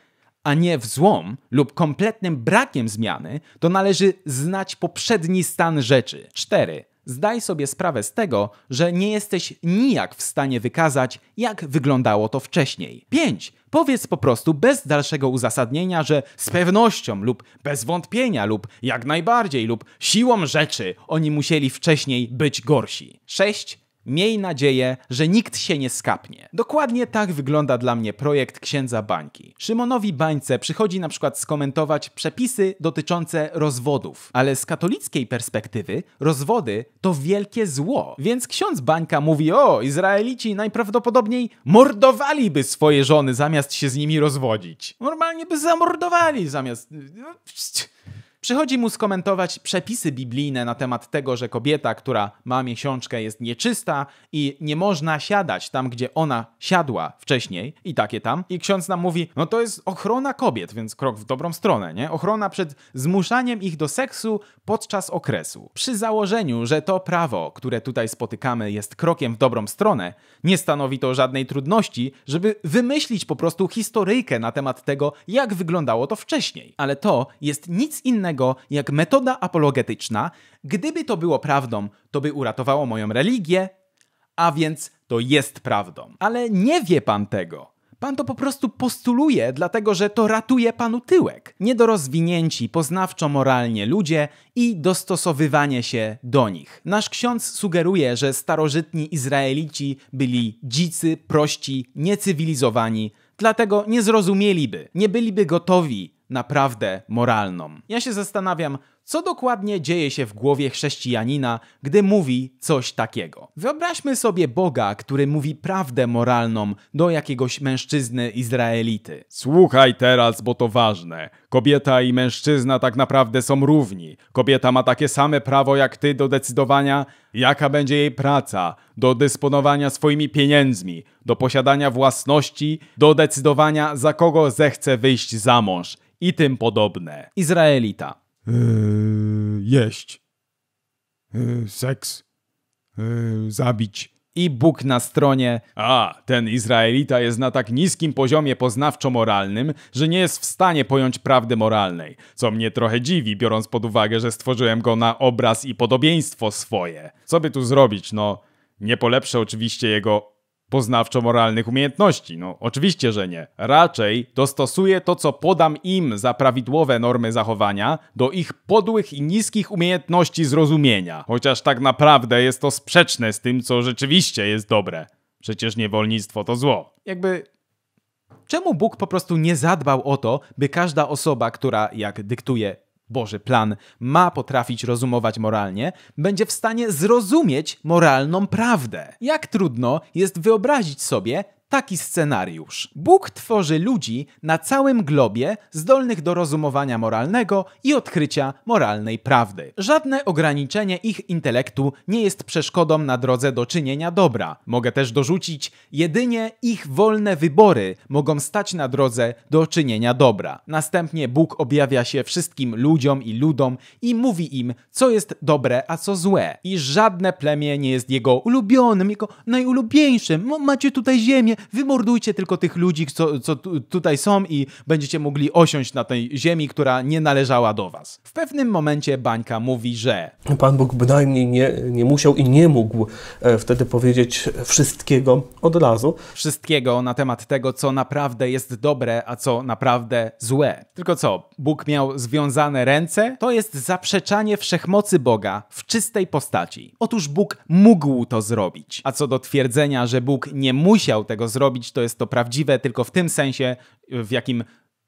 a nie w złą lub kompletnym brakiem zmiany, to należy znać poprzedni stan rzeczy. 4. Zdaj sobie sprawę z tego, że nie jesteś nijak w stanie wykazać, jak wyglądało to wcześniej. 5. Powiedz po prostu bez dalszego uzasadnienia, że z pewnością lub bez wątpienia lub jak najbardziej lub siłą rzeczy oni musieli wcześniej być gorsi. 6. Miej nadzieję, że nikt się nie skapnie. Dokładnie tak wygląda dla mnie projekt księdza Bańki. Szymonowi Bańce przychodzi na przykład skomentować przepisy dotyczące rozwodów, ale z katolickiej perspektywy rozwody to wielkie zło. Więc ksiądz Bańka mówi: O, Izraelici najprawdopodobniej mordowaliby swoje żony zamiast się z nimi rozwodzić. Normalnie by zamordowali zamiast. Przychodzi mu skomentować przepisy biblijne na temat tego, że kobieta, która ma miesiączkę, jest nieczysta i nie można siadać tam, gdzie ona siadła wcześniej i takie tam. I ksiądz nam mówi, no to jest ochrona kobiet, więc krok w dobrą stronę, nie? Ochrona przed zmuszaniem ich do seksu podczas okresu. Przy założeniu, że to prawo, które tutaj spotykamy, jest krokiem w dobrą stronę, nie stanowi to żadnej trudności, żeby wymyślić po prostu historyjkę na temat tego, jak wyglądało to wcześniej. Ale to jest nic innego innego jak metoda apologetyczna, gdyby to było prawdą, to by uratowało moją religię, a więc to jest prawdą. Ale nie wie pan tego. Pan to po prostu postuluje, dlatego że to ratuje panu tyłek. Niedorozwinięci, poznawczo-moralnie ludzie i dostosowywanie się do nich. Nasz ksiądz sugeruje, że starożytni Izraelici byli dzicy, prości, niecywilizowani, dlatego nie zrozumieliby, nie byliby gotowi naprawdę moralną. Ja się zastanawiam, co dokładnie dzieje się w głowie chrześcijanina, gdy mówi coś takiego. Wyobraźmy sobie Boga, który mówi prawdę moralną do jakiegoś mężczyzny Izraelity. Słuchaj teraz, bo to ważne. Kobieta i mężczyzna tak naprawdę są równi. Kobieta ma takie same prawo jak ty do decydowania, jaka będzie jej praca, do dysponowania swoimi pieniędzmi, do posiadania własności, do decydowania, za kogo zechce wyjść za mąż i tym podobne. Izraelita. Yy, jeść. Yy, seks. Yy, zabić. I Bóg na stronie A, ten Izraelita jest na tak niskim poziomie poznawczo-moralnym, że nie jest w stanie pojąć prawdy moralnej, co mnie trochę dziwi, biorąc pod uwagę, że stworzyłem go na obraz i podobieństwo swoje. Co by tu zrobić, no... Nie polepszę oczywiście jego poznawczo-moralnych umiejętności. No, oczywiście, że nie. Raczej dostosuję to, co podam im za prawidłowe normy zachowania, do ich podłych i niskich umiejętności zrozumienia. Chociaż tak naprawdę jest to sprzeczne z tym, co rzeczywiście jest dobre. Przecież niewolnictwo to zło. Jakby Czemu Bóg po prostu nie zadbał o to, by każda osoba, która, jak dyktuje Boże plan ma potrafić rozumować moralnie, będzie w stanie zrozumieć moralną prawdę. Jak trudno jest wyobrazić sobie, taki scenariusz. Bóg tworzy ludzi na całym globie zdolnych do rozumowania moralnego i odkrycia moralnej prawdy. Żadne ograniczenie ich intelektu nie jest przeszkodą na drodze do czynienia dobra. Mogę też dorzucić, jedynie ich wolne wybory mogą stać na drodze do czynienia dobra. Następnie Bóg objawia się wszystkim ludziom i ludom i mówi im, co jest dobre, a co złe. I żadne plemię nie jest jego ulubionym, jego najulubieńszym. Macie tutaj ziemię, wymordujcie tylko tych ludzi, co, co tutaj są i będziecie mogli osiąść na tej ziemi, która nie należała do was. W pewnym momencie Bańka mówi, że Pan Bóg bynajmniej nie, nie musiał i nie mógł e, wtedy powiedzieć wszystkiego od razu. Wszystkiego na temat tego, co naprawdę jest dobre, a co naprawdę złe. Tylko co, Bóg miał związane ręce? To jest zaprzeczanie wszechmocy Boga w czystej postaci. Otóż Bóg mógł to zrobić. A co do twierdzenia, że Bóg nie musiał tego tego zrobić, to jest to prawdziwe tylko w tym sensie, w jakim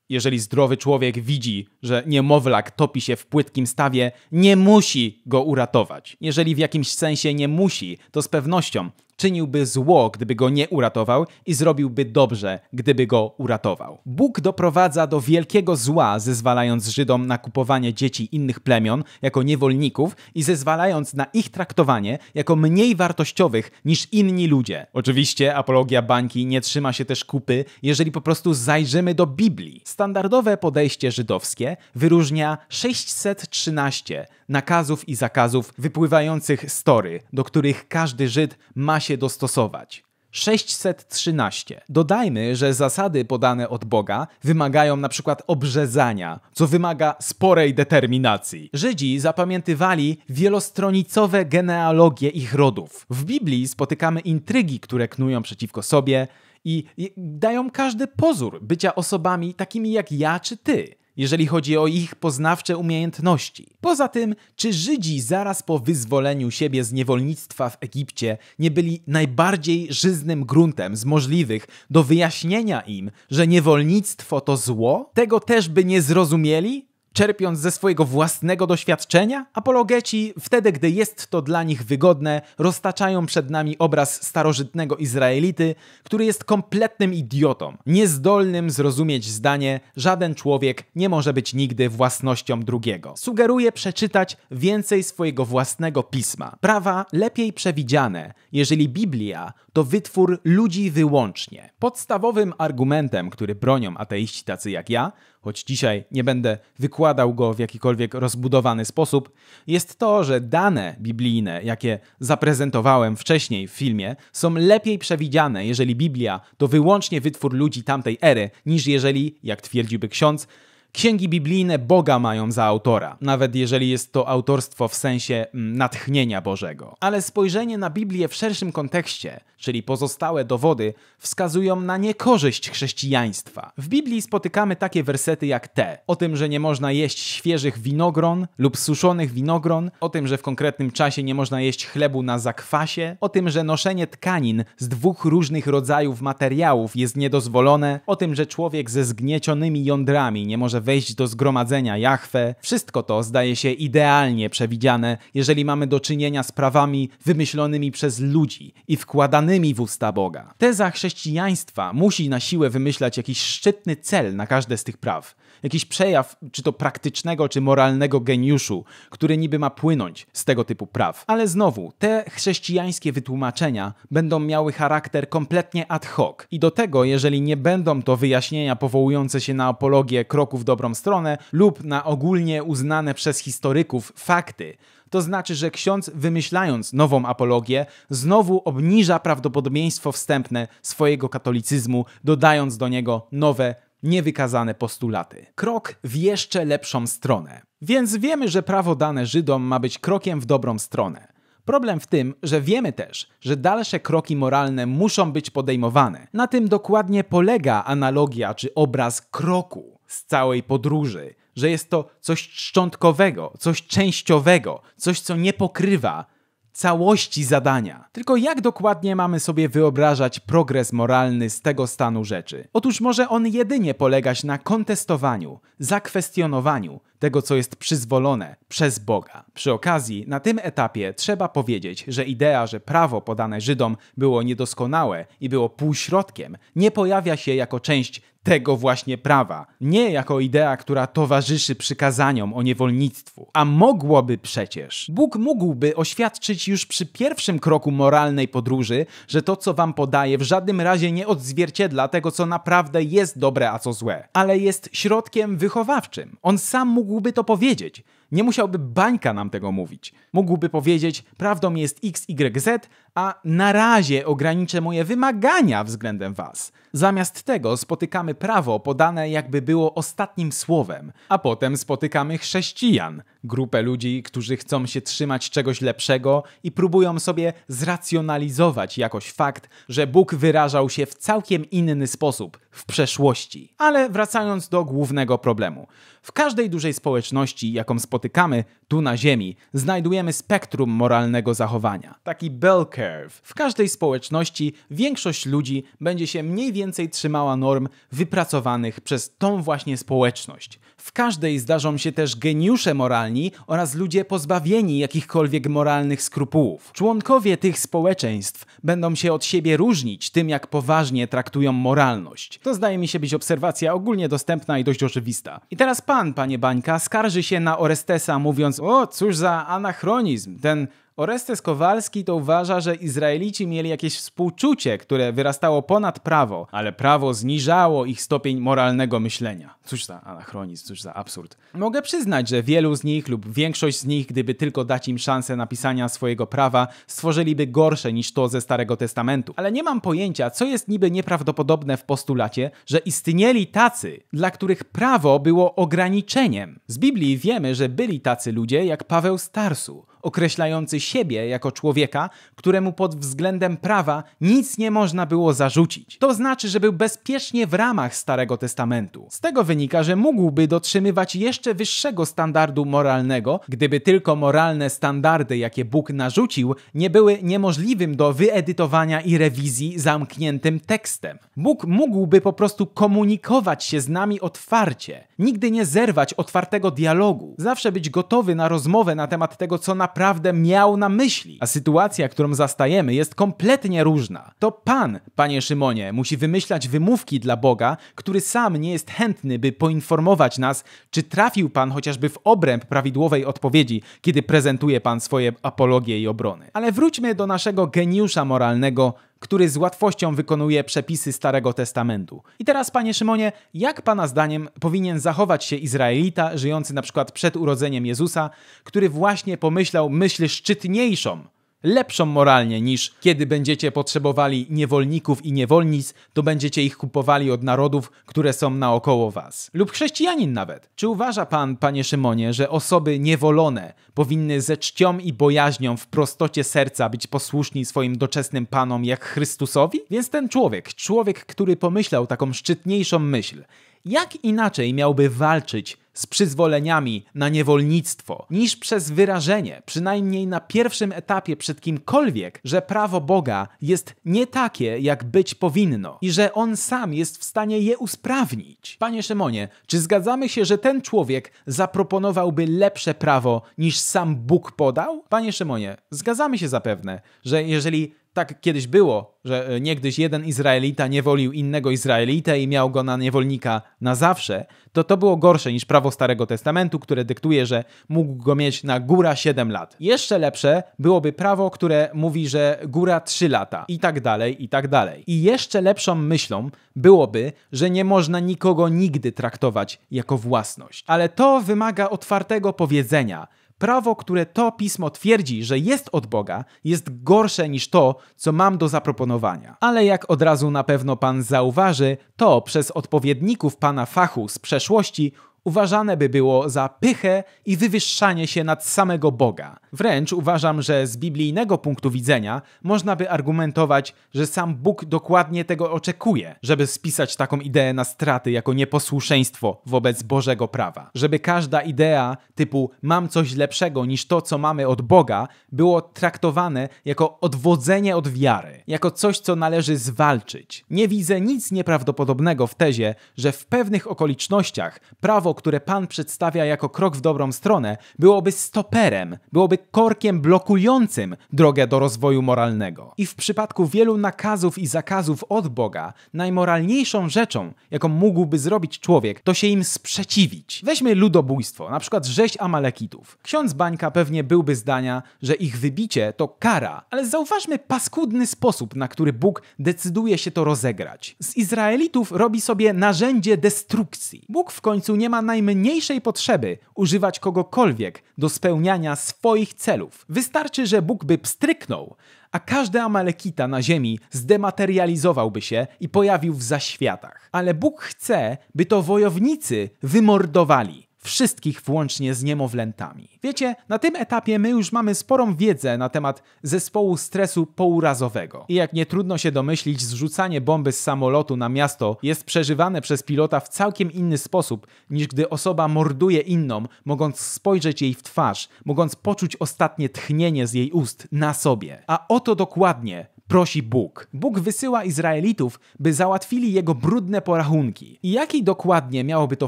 jeżeli zdrowy człowiek widzi, że niemowlak topi się w płytkim stawie, nie musi go uratować. Jeżeli w jakimś sensie nie musi, to z pewnością Czyniłby zło, gdyby go nie uratował i zrobiłby dobrze, gdyby go uratował. Bóg doprowadza do wielkiego zła, zezwalając Żydom na kupowanie dzieci innych plemion jako niewolników i zezwalając na ich traktowanie jako mniej wartościowych niż inni ludzie. Oczywiście apologia bańki nie trzyma się też kupy, jeżeli po prostu zajrzymy do Biblii. Standardowe podejście żydowskie wyróżnia 613 nakazów i zakazów wypływających z tory, do których każdy Żyd ma się dostosować. 613. Dodajmy, że zasady podane od Boga wymagają na przykład obrzezania, co wymaga sporej determinacji. Żydzi zapamiętywali wielostronicowe genealogie ich rodów. W Biblii spotykamy intrygi, które knują przeciwko sobie i dają każdy pozór bycia osobami takimi jak ja czy ty jeżeli chodzi o ich poznawcze umiejętności. Poza tym, czy Żydzi zaraz po wyzwoleniu siebie z niewolnictwa w Egipcie nie byli najbardziej żyznym gruntem z możliwych do wyjaśnienia im, że niewolnictwo to zło? Tego też by nie zrozumieli? czerpiąc ze swojego własnego doświadczenia? Apologeci, wtedy gdy jest to dla nich wygodne, roztaczają przed nami obraz starożytnego Izraelity, który jest kompletnym idiotą, niezdolnym zrozumieć zdanie, żaden człowiek nie może być nigdy własnością drugiego. Sugeruję przeczytać więcej swojego własnego pisma. Prawa lepiej przewidziane, jeżeli Biblia to wytwór ludzi wyłącznie. Podstawowym argumentem, który bronią ateiści tacy jak ja, choć dzisiaj nie będę wykładał go w jakikolwiek rozbudowany sposób, jest to, że dane biblijne, jakie zaprezentowałem wcześniej w filmie, są lepiej przewidziane, jeżeli Biblia to wyłącznie wytwór ludzi tamtej ery, niż jeżeli, jak twierdziłby ksiądz, Księgi biblijne Boga mają za autora, nawet jeżeli jest to autorstwo w sensie mm, natchnienia Bożego. Ale spojrzenie na Biblię w szerszym kontekście, czyli pozostałe dowody, wskazują na niekorzyść chrześcijaństwa. W Biblii spotykamy takie wersety jak te: o tym, że nie można jeść świeżych winogron lub suszonych winogron, o tym, że w konkretnym czasie nie można jeść chlebu na zakwasie, o tym, że noszenie tkanin z dwóch różnych rodzajów materiałów jest niedozwolone, o tym, że człowiek ze zgniecionymi jądrami nie może wejść do zgromadzenia Jahwe. Wszystko to zdaje się idealnie przewidziane, jeżeli mamy do czynienia z prawami wymyślonymi przez ludzi i wkładanymi w usta Boga. Teza chrześcijaństwa musi na siłę wymyślać jakiś szczytny cel na każde z tych praw jakiś przejaw, czy to praktycznego, czy moralnego geniuszu, który niby ma płynąć z tego typu praw. Ale znowu, te chrześcijańskie wytłumaczenia będą miały charakter kompletnie ad hoc. I do tego, jeżeli nie będą to wyjaśnienia powołujące się na apologię kroku w dobrą stronę lub na ogólnie uznane przez historyków fakty, to znaczy, że ksiądz, wymyślając nową apologię, znowu obniża prawdopodobieństwo wstępne swojego katolicyzmu, dodając do niego nowe niewykazane postulaty. Krok w jeszcze lepszą stronę. Więc wiemy, że prawo dane Żydom ma być krokiem w dobrą stronę. Problem w tym, że wiemy też, że dalsze kroki moralne muszą być podejmowane. Na tym dokładnie polega analogia czy obraz kroku z całej podróży, że jest to coś szczątkowego, coś częściowego, coś co nie pokrywa całości zadania. Tylko jak dokładnie mamy sobie wyobrażać progres moralny z tego stanu rzeczy? Otóż może on jedynie polegać na kontestowaniu, zakwestionowaniu tego, co jest przyzwolone przez Boga. Przy okazji, na tym etapie trzeba powiedzieć, że idea, że prawo podane Żydom było niedoskonałe i było półśrodkiem, nie pojawia się jako część tego właśnie prawa. Nie jako idea, która towarzyszy przykazaniom o niewolnictwu. A mogłoby przecież. Bóg mógłby oświadczyć już przy pierwszym kroku moralnej podróży, że to, co wam podaje, w żadnym razie nie odzwierciedla tego, co naprawdę jest dobre, a co złe. Ale jest środkiem wychowawczym. On sam mógłby to powiedzieć. Nie musiałby bańka nam tego mówić. Mógłby powiedzieć, prawdą jest XYZ, a na razie ograniczę moje wymagania względem Was. Zamiast tego spotykamy prawo podane jakby było ostatnim słowem, a potem spotykamy chrześcijan, grupę ludzi, którzy chcą się trzymać czegoś lepszego i próbują sobie zracjonalizować jakoś fakt, że Bóg wyrażał się w całkiem inny sposób w przeszłości. Ale wracając do głównego problemu. W każdej dużej społeczności, jaką spotykamy, tu na Ziemi znajdujemy spektrum moralnego zachowania, taki bell curve. W każdej społeczności większość ludzi będzie się mniej więcej trzymała norm wypracowanych przez tą właśnie społeczność. W każdej zdarzą się też geniusze moralni oraz ludzie pozbawieni jakichkolwiek moralnych skrupułów. Członkowie tych społeczeństw będą się od siebie różnić tym, jak poważnie traktują moralność. To zdaje mi się być obserwacja ogólnie dostępna i dość oczywista. I teraz pan, panie Bańka, skarży się na Orestesa mówiąc o, cóż za anachronizm, ten Orestes Kowalski to uważa, że Izraelici mieli jakieś współczucie, które wyrastało ponad prawo, ale prawo zniżało ich stopień moralnego myślenia. Cóż za anachronizm, cóż za absurd. Mogę przyznać, że wielu z nich lub większość z nich, gdyby tylko dać im szansę napisania swojego prawa, stworzyliby gorsze niż to ze Starego Testamentu. Ale nie mam pojęcia, co jest niby nieprawdopodobne w postulacie, że istnieli tacy, dla których prawo było ograniczeniem. Z Biblii wiemy, że byli tacy ludzie jak Paweł Starsu określający siebie jako człowieka, któremu pod względem prawa nic nie można było zarzucić. To znaczy, że był bezpiecznie w ramach Starego Testamentu. Z tego wynika, że mógłby dotrzymywać jeszcze wyższego standardu moralnego, gdyby tylko moralne standardy, jakie Bóg narzucił, nie były niemożliwym do wyedytowania i rewizji zamkniętym tekstem. Bóg mógłby po prostu komunikować się z nami otwarcie, nigdy nie zerwać otwartego dialogu, zawsze być gotowy na rozmowę na temat tego, co na naprawdę miał na myśli, a sytuacja, którą zastajemy, jest kompletnie różna. To Pan, panie Szymonie, musi wymyślać wymówki dla Boga, który sam nie jest chętny, by poinformować nas, czy trafił Pan chociażby w obręb prawidłowej odpowiedzi, kiedy prezentuje Pan swoje apologie i obrony. Ale wróćmy do naszego geniusza moralnego, który z łatwością wykonuje przepisy Starego Testamentu. I teraz, panie Szymonie, jak pana zdaniem powinien zachować się Izraelita żyjący na przykład przed urodzeniem Jezusa, który właśnie pomyślał myśl szczytniejszą lepszą moralnie niż kiedy będziecie potrzebowali niewolników i niewolnic, to będziecie ich kupowali od narodów, które są naokoło was. Lub chrześcijanin nawet. Czy uważa pan, panie Szymonie, że osoby niewolone powinny ze czcią i bojaźnią w prostocie serca być posłuszni swoim doczesnym panom jak Chrystusowi? Więc ten człowiek, człowiek, który pomyślał taką szczytniejszą myśl, jak inaczej miałby walczyć z przyzwoleniami na niewolnictwo, niż przez wyrażenie, przynajmniej na pierwszym etapie przed kimkolwiek, że prawo Boga jest nie takie, jak być powinno i że On sam jest w stanie je usprawnić. Panie Szymonie, czy zgadzamy się, że ten człowiek zaproponowałby lepsze prawo niż sam Bóg podał? Panie Szymonie, zgadzamy się zapewne, że jeżeli tak kiedyś było, że e, niegdyś jeden Izraelita niewolił innego Izraelita i miał go na niewolnika na zawsze, to to było gorsze niż prawo Starego Testamentu, które dyktuje, że mógł go mieć na góra 7 lat. Jeszcze lepsze byłoby prawo, które mówi, że góra 3 lata i tak dalej, i tak dalej. I jeszcze lepszą myślą byłoby, że nie można nikogo nigdy traktować jako własność. Ale to wymaga otwartego powiedzenia – Prawo, które to pismo twierdzi, że jest od Boga, jest gorsze niż to, co mam do zaproponowania. Ale jak od razu na pewno pan zauważy, to przez odpowiedników pana fachu z przeszłości uważane by było za pychę i wywyższanie się nad samego Boga. Wręcz uważam, że z biblijnego punktu widzenia można by argumentować, że sam Bóg dokładnie tego oczekuje, żeby spisać taką ideę na straty jako nieposłuszeństwo wobec Bożego prawa. Żeby każda idea typu mam coś lepszego niż to, co mamy od Boga, było traktowane jako odwodzenie od wiary, jako coś, co należy zwalczyć. Nie widzę nic nieprawdopodobnego w tezie, że w pewnych okolicznościach prawo które pan przedstawia jako krok w dobrą stronę, byłoby stoperem, byłoby korkiem blokującym drogę do rozwoju moralnego. I w przypadku wielu nakazów i zakazów od Boga, najmoralniejszą rzeczą, jaką mógłby zrobić człowiek, to się im sprzeciwić. Weźmy ludobójstwo, na przykład rzeź Amalekitów. Ksiądz Bańka pewnie byłby zdania, że ich wybicie to kara, ale zauważmy paskudny sposób, na który Bóg decyduje się to rozegrać. Z Izraelitów robi sobie narzędzie destrukcji. Bóg w końcu nie ma najmniejszej potrzeby używać kogokolwiek do spełniania swoich celów. Wystarczy, że Bóg by pstryknął, a każdy Amalekita na ziemi zdematerializowałby się i pojawił w zaświatach. Ale Bóg chce, by to wojownicy wymordowali wszystkich włącznie z niemowlętami. Wiecie, na tym etapie my już mamy sporą wiedzę na temat zespołu stresu pourazowego. I jak nie trudno się domyślić, zrzucanie bomby z samolotu na miasto jest przeżywane przez pilota w całkiem inny sposób, niż gdy osoba morduje inną, mogąc spojrzeć jej w twarz, mogąc poczuć ostatnie tchnienie z jej ust na sobie. A oto dokładnie prosi Bóg. Bóg wysyła Izraelitów, by załatwili jego brudne porachunki. I jaki dokładnie miałoby to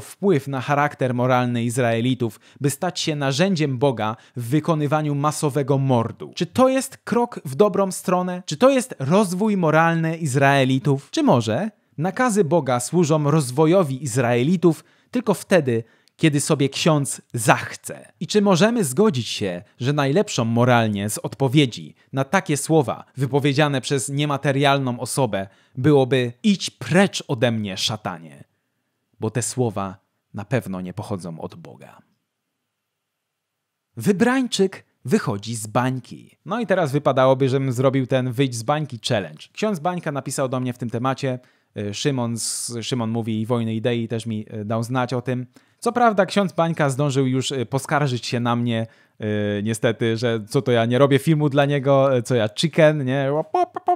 wpływ na charakter moralny Izraelitów, by stać się narzędziem Boga w wykonywaniu masowego mordu? Czy to jest krok w dobrą stronę? Czy to jest rozwój moralny Izraelitów? Czy może nakazy Boga służą rozwojowi Izraelitów tylko wtedy, kiedy sobie ksiądz zachce? I czy możemy zgodzić się, że najlepszą moralnie z odpowiedzi na takie słowa wypowiedziane przez niematerialną osobę byłoby idź precz ode mnie, szatanie? Bo te słowa na pewno nie pochodzą od Boga. Wybrańczyk wychodzi z bańki. No i teraz wypadałoby, żebym zrobił ten wyjdź z bańki challenge. Ksiądz Bańka napisał do mnie w tym temacie – E, Szymon, z, Szymon mówi i Wojny Idei też mi e, dał znać o tym. Co prawda ksiądz Bańka zdążył już e, poskarżyć się na mnie, niestety, że co to ja nie robię filmu dla niego, co ja chicken, nie?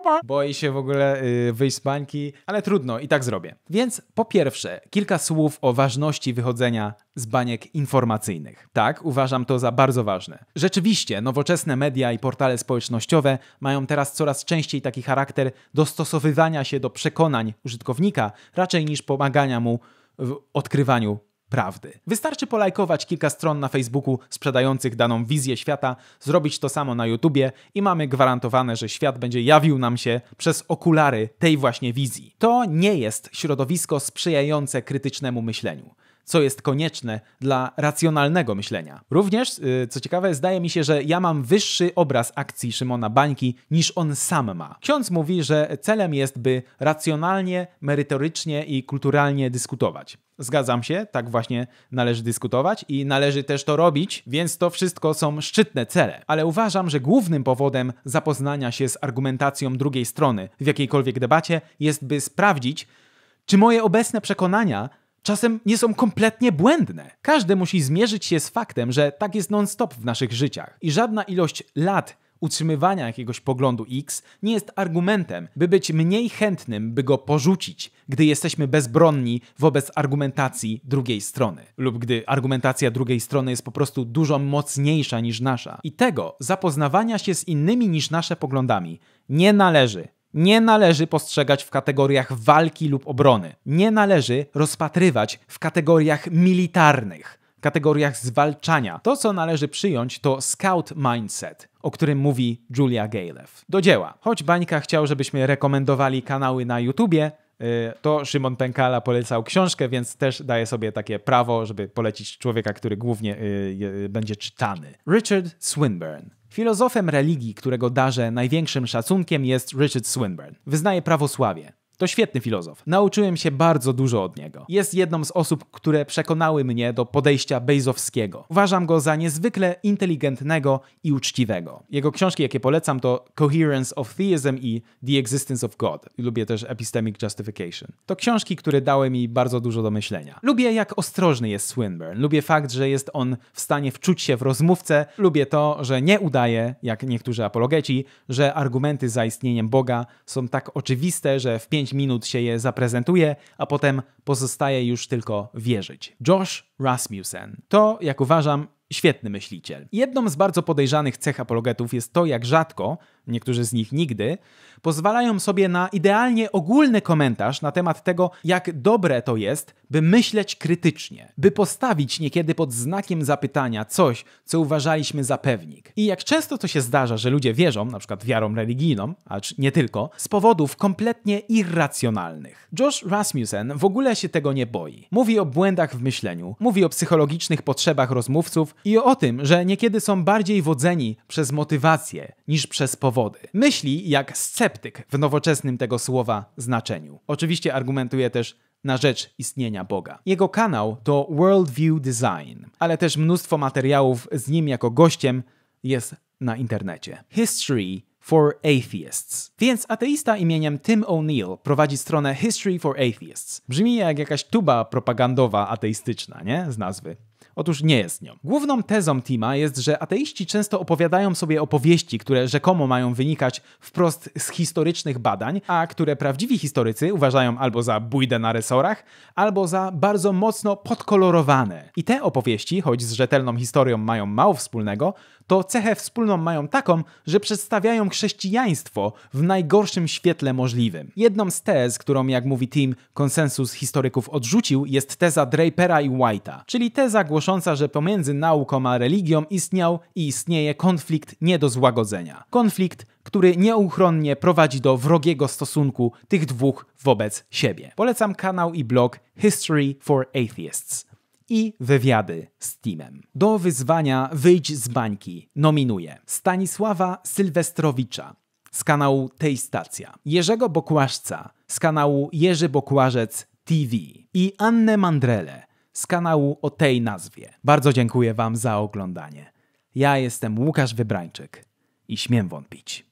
Boję Boi się w ogóle yy, wyjść z bańki, ale trudno, i tak zrobię. Więc po pierwsze, kilka słów o ważności wychodzenia z baniek informacyjnych. Tak, uważam to za bardzo ważne. Rzeczywiście, nowoczesne media i portale społecznościowe mają teraz coraz częściej taki charakter dostosowywania się do przekonań użytkownika, raczej niż pomagania mu w odkrywaniu prawdy. Wystarczy polajkować kilka stron na Facebooku sprzedających daną wizję świata, zrobić to samo na YouTubie i mamy gwarantowane, że świat będzie jawił nam się przez okulary tej właśnie wizji. To nie jest środowisko sprzyjające krytycznemu myśleniu co jest konieczne dla racjonalnego myślenia. Również, y, co ciekawe, zdaje mi się, że ja mam wyższy obraz akcji Szymona Bańki niż on sam ma. Ksiądz mówi, że celem jest, by racjonalnie, merytorycznie i kulturalnie dyskutować. Zgadzam się, tak właśnie należy dyskutować i należy też to robić, więc to wszystko są szczytne cele. Ale uważam, że głównym powodem zapoznania się z argumentacją drugiej strony w jakiejkolwiek debacie jest, by sprawdzić, czy moje obecne przekonania czasem nie są kompletnie błędne. Każdy musi zmierzyć się z faktem, że tak jest non-stop w naszych życiach i żadna ilość lat utrzymywania jakiegoś poglądu X nie jest argumentem, by być mniej chętnym, by go porzucić, gdy jesteśmy bezbronni wobec argumentacji drugiej strony, lub gdy argumentacja drugiej strony jest po prostu dużo mocniejsza niż nasza. I tego zapoznawania się z innymi niż nasze poglądami nie należy nie należy postrzegać w kategoriach walki lub obrony. Nie należy rozpatrywać w kategoriach militarnych, kategoriach zwalczania. To, co należy przyjąć, to scout mindset, o którym mówi Julia Galeff. Do dzieła. Choć Bańka chciał, żebyśmy rekomendowali kanały na YouTubie, y, to Szymon Pękala polecał książkę, więc też daje sobie takie prawo, żeby polecić człowieka, który głównie y, będzie czytany. Richard Swinburne Filozofem religii, którego darzę największym szacunkiem jest Richard Swinburne. Wyznaje prawosławie. To świetny filozof. Nauczyłem się bardzo dużo od niego. Jest jedną z osób, które przekonały mnie do podejścia Bejzowskiego. Uważam go za niezwykle inteligentnego i uczciwego. Jego książki, jakie polecam, to Coherence of Theism i The Existence of God. Lubię też Epistemic Justification. To książki, które dały mi bardzo dużo do myślenia. Lubię, jak ostrożny jest Swinburne. Lubię fakt, że jest on w stanie wczuć się w rozmówce. Lubię to, że nie udaje, jak niektórzy apologeci, że argumenty za istnieniem Boga są tak oczywiste, że w pięć minut się je zaprezentuje, a potem pozostaje już tylko wierzyć. Josh Rasmussen to, jak uważam, świetny myśliciel. Jedną z bardzo podejrzanych cech apologetów jest to, jak rzadko niektórzy z nich nigdy, pozwalają sobie na idealnie ogólny komentarz na temat tego, jak dobre to jest, by myśleć krytycznie, by postawić niekiedy pod znakiem zapytania coś, co uważaliśmy za pewnik. I jak często to się zdarza, że ludzie wierzą, na przykład wiarą religijną, acz nie tylko, z powodów kompletnie irracjonalnych. Josh Rasmussen w ogóle się tego nie boi. Mówi o błędach w myśleniu, mówi o psychologicznych potrzebach rozmówców i o tym, że niekiedy są bardziej wodzeni przez motywację niż przez powody Myśli jak sceptyk w nowoczesnym tego słowa znaczeniu. Oczywiście argumentuje też na rzecz istnienia Boga. Jego kanał to Worldview Design, ale też mnóstwo materiałów z nim jako gościem jest na internecie. History for Atheists. Więc ateista imieniem Tim O'Neill prowadzi stronę History for Atheists. Brzmi jak jakaś tuba propagandowa ateistyczna, nie? Z nazwy. Otóż nie jest nią. Główną tezą Tima jest, że ateiści często opowiadają sobie opowieści, które rzekomo mają wynikać wprost z historycznych badań, a które prawdziwi historycy uważają albo za bójdę na resorach, albo za bardzo mocno podkolorowane. I te opowieści, choć z rzetelną historią mają mało wspólnego, to cechę wspólną mają taką, że przedstawiają chrześcijaństwo w najgorszym świetle możliwym. Jedną z tez, którą jak mówi Tim, konsensus historyków odrzucił, jest teza Drapera i White'a, czyli teza głosząca, że pomiędzy nauką a religią istniał i istnieje konflikt nie do złagodzenia. Konflikt który nieuchronnie prowadzi do wrogiego stosunku tych dwóch wobec siebie. Polecam kanał i blog History for Atheists i wywiady z teamem. Do wyzwania Wyjdź z bańki nominuje Stanisława Sylwestrowicza z kanału Tej Stacja, Jerzego Bokłaszca z kanału Jerzy Bokłażec TV i Annę Mandrele z kanału o tej nazwie. Bardzo dziękuję Wam za oglądanie. Ja jestem Łukasz Wybrańczyk i śmiem wątpić.